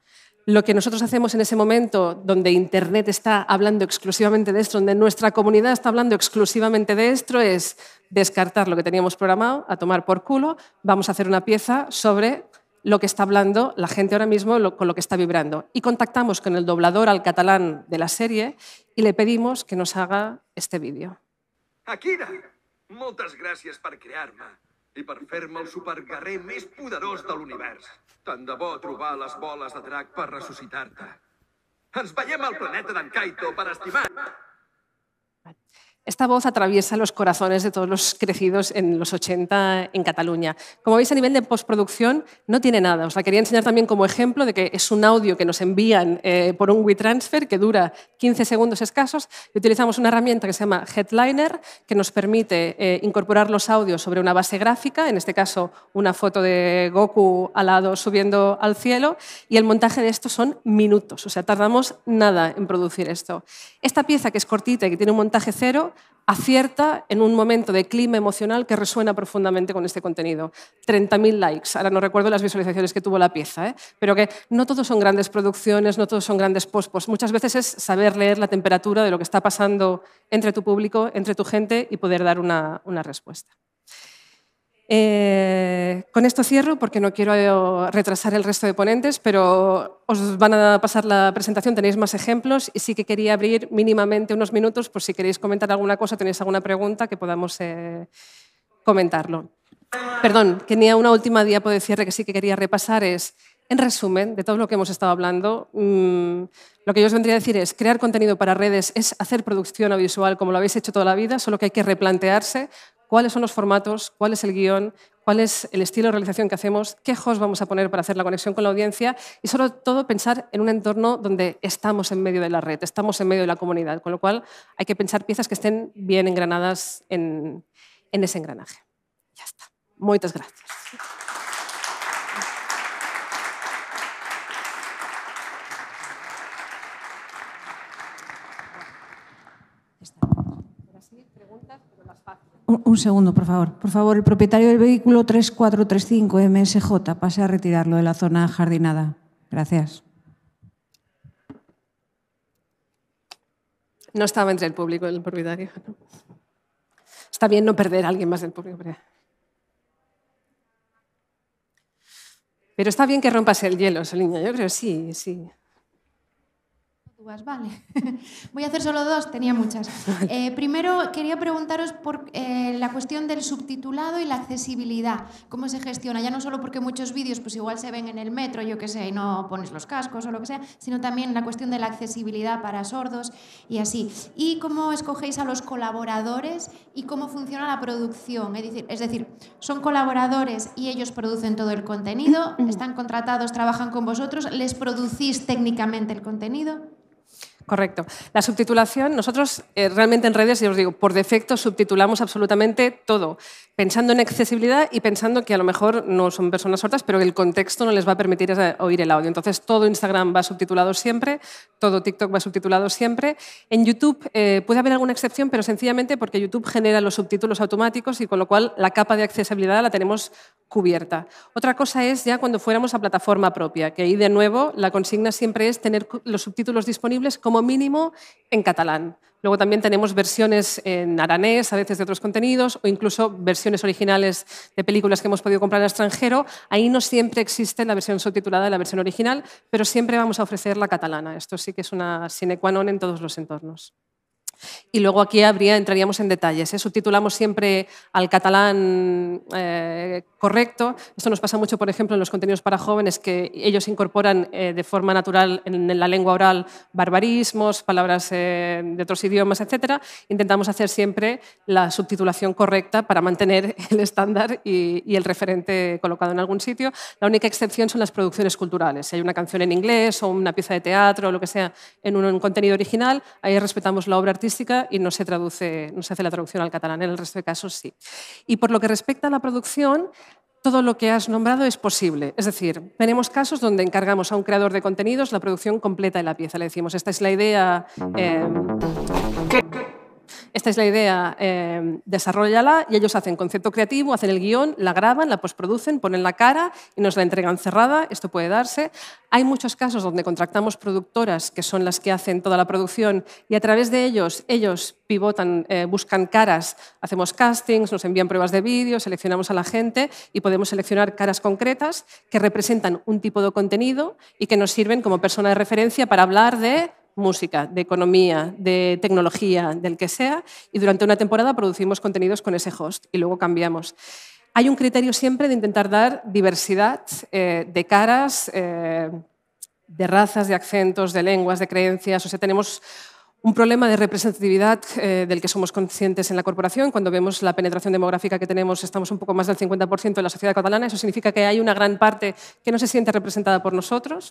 [SPEAKER 2] Lo que nosotros hacemos en ese momento donde Internet está hablando exclusivamente de esto, donde nuestra comunidad está hablando exclusivamente de esto, es descartar lo que teníamos programado, a tomar por culo, vamos a hacer una pieza sobre lo que está hablando la gente ahora mismo, lo, con lo que está vibrando. Y contactamos con el doblador al catalán de la serie y le pedimos que nos haga este vídeo.
[SPEAKER 3] Akira, moltes gràcies per crear-me i per fer-me el superguerrer més poderós de l'univers. Tant de bo trobar les boles de drac per ressuscitar-te. Ens veiem al planeta d'en Kaito per estimar...
[SPEAKER 2] Esta voz atraviesa los corazones de todos los crecidos en los 80 en Cataluña. Como veis, a nivel de postproducción no tiene nada. Os la quería enseñar también como ejemplo de que es un audio que nos envían eh, por un WeTransfer que dura 15 segundos escasos y utilizamos una herramienta que se llama Headliner que nos permite eh, incorporar los audios sobre una base gráfica, en este caso una foto de Goku alado subiendo al cielo y el montaje de esto son minutos, o sea, tardamos nada en producir esto. Esta pieza que es cortita y que tiene un montaje cero acierta en un momento de clima emocional que resuena profundamente con este contenido. 30.000 likes, ahora no recuerdo las visualizaciones que tuvo la pieza, ¿eh? pero que no todos son grandes producciones, no todos son grandes post-post, Muchas veces es saber leer la temperatura de lo que está pasando entre tu público, entre tu gente y poder dar una respuesta. Eh, con esto cierro porque no quiero eh, retrasar el resto de ponentes, pero os van a pasar la presentación, tenéis más ejemplos y sí que quería abrir mínimamente unos minutos por si queréis comentar alguna cosa, tenéis alguna pregunta que podamos eh, comentarlo. Perdón, tenía una última diapo de cierre que sí que quería repasar es, en resumen, de todo lo que hemos estado hablando, mm, lo que yo os vendría a decir es crear contenido para redes es hacer producción audiovisual como lo habéis hecho toda la vida, solo que hay que replantearse cuáles son los formatos, cuál es el guión, cuál es el estilo de realización que hacemos, qué host vamos a poner para hacer la conexión con la audiencia y sobre todo pensar en un entorno donde estamos en medio de la red, estamos en medio de la comunidad, con lo cual hay que pensar piezas que estén bien engranadas en, en ese engranaje. Ya está. Muchas gracias. Un, segundo, por favor. Por favor, el propietario del vehículo 3435 MSJ, pase a retirarlo de la zona jardinada. Gracias. No estaba entre el público el propietario. Está bien no perder a alguien más del público. Pero está bien que rompas el hielo, Soliña. Yo creo sí, sí
[SPEAKER 1] vale. Voy a hacer solo dos, tenía muchas. Eh, primero, quería preguntaros por eh, la cuestión del subtitulado y la accesibilidad. ¿Cómo se gestiona? Ya no solo porque muchos vídeos pues igual se ven en el metro, yo qué sé, y no pones los cascos o lo que sea, sino también la cuestión de la accesibilidad para sordos y así. ¿Y cómo escogéis a los colaboradores y cómo funciona la producción? Es decir, es decir son colaboradores y ellos producen todo el contenido, están contratados, trabajan con vosotros, les producís técnicamente el contenido.
[SPEAKER 2] Correcto. La subtitulación, nosotros eh, realmente en redes, yo os digo, por defecto subtitulamos absolutamente todo, pensando en accesibilidad y pensando que a lo mejor no son personas sordas, pero que el contexto no les va a permitir eh, oír el audio. Entonces, todo Instagram va subtitulado siempre, todo TikTok va subtitulado siempre. En YouTube eh, puede haber alguna excepción, pero sencillamente porque YouTube genera los subtítulos automáticos y con lo cual la capa de accesibilidad la tenemos cubierta. Otra cosa es ya cuando fuéramos a plataforma propia, que ahí de nuevo la consigna siempre es tener los subtítulos disponibles como mínimo en catalán. Luego también tenemos versiones en aranés, a veces de otros contenidos, o incluso versiones originales de películas que hemos podido comprar en extranjero. Ahí no siempre existe la versión subtitulada de la versión original, pero siempre vamos a ofrecer la catalana. Esto sí que es una sine qua non en todos los entornos. Y luego aquí habría, entraríamos en detalles. ¿eh? Subtitulamos siempre al catalán eh, correcto. Esto nos pasa mucho, por ejemplo, en los contenidos para jóvenes, que ellos incorporan eh, de forma natural en, la lengua oral barbarismos, palabras de otros idiomas, etc. Intentamos hacer siempre la subtitulación correcta para mantener el estándar y, el referente colocado en algún sitio. La única excepción son las producciones culturales. Si hay una canción en inglés o una pieza de teatro o lo que sea en un, un contenido original, ahí respetamos la obra artística y no se, traduce, no se hace la traducción al catalán, en el resto de casos sí. Y por lo que respecta a la producción, todo lo que has nombrado es posible. Es decir, tenemos casos donde encargamos a un creador de contenidos la producción completa de la pieza. Le decimos, esta es la idea... Eh, esta es la idea, eh, desarrollala y ellos hacen concepto creativo, hacen el guión, la graban, la postproducen, ponen la cara y nos la entregan cerrada, esto puede darse. Hay muchos casos donde contractamos productoras que son las que hacen toda la producción y a través de ellos, ellos pivotan, eh, buscan caras, hacemos castings, nos envían pruebas de vídeo, seleccionamos a la gente y podemos seleccionar caras concretas que representan un tipo de contenido y que nos sirven como persona de referencia para hablar de música, de economía, de tecnología, del que sea, y durante una temporada producimos contenidos con ese host y luego cambiamos. Hay un criterio siempre de intentar dar diversidad eh, de caras, eh, de razas, de acentos, de lenguas, de creencias. O sea, tenemos un problema de representatividad eh, del que somos conscientes en la corporación. Cuando vemos la penetración demográfica que tenemos, estamos un poco más del 50% de la sociedad catalana. Eso significa que hay una gran parte que no se siente representada por nosotros.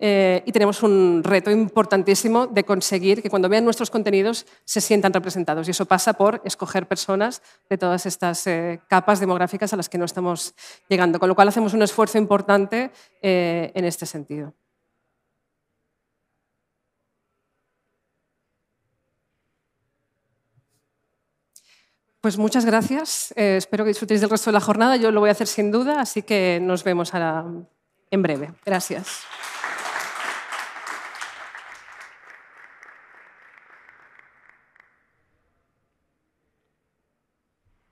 [SPEAKER 2] Eh, y tenemos un reto importantísimo de conseguir que cuando vean nuestros contenidos se sientan representados. Y eso pasa por escoger personas de todas estas eh, capas demográficas a las que no estamos llegando. Con lo cual hacemos un esfuerzo importante en este sentido. Pues muchas gracias. Eh, espero que disfrutéis del resto de la jornada. Yo lo voy a hacer sin duda, así que nos vemos en breve. Gracias.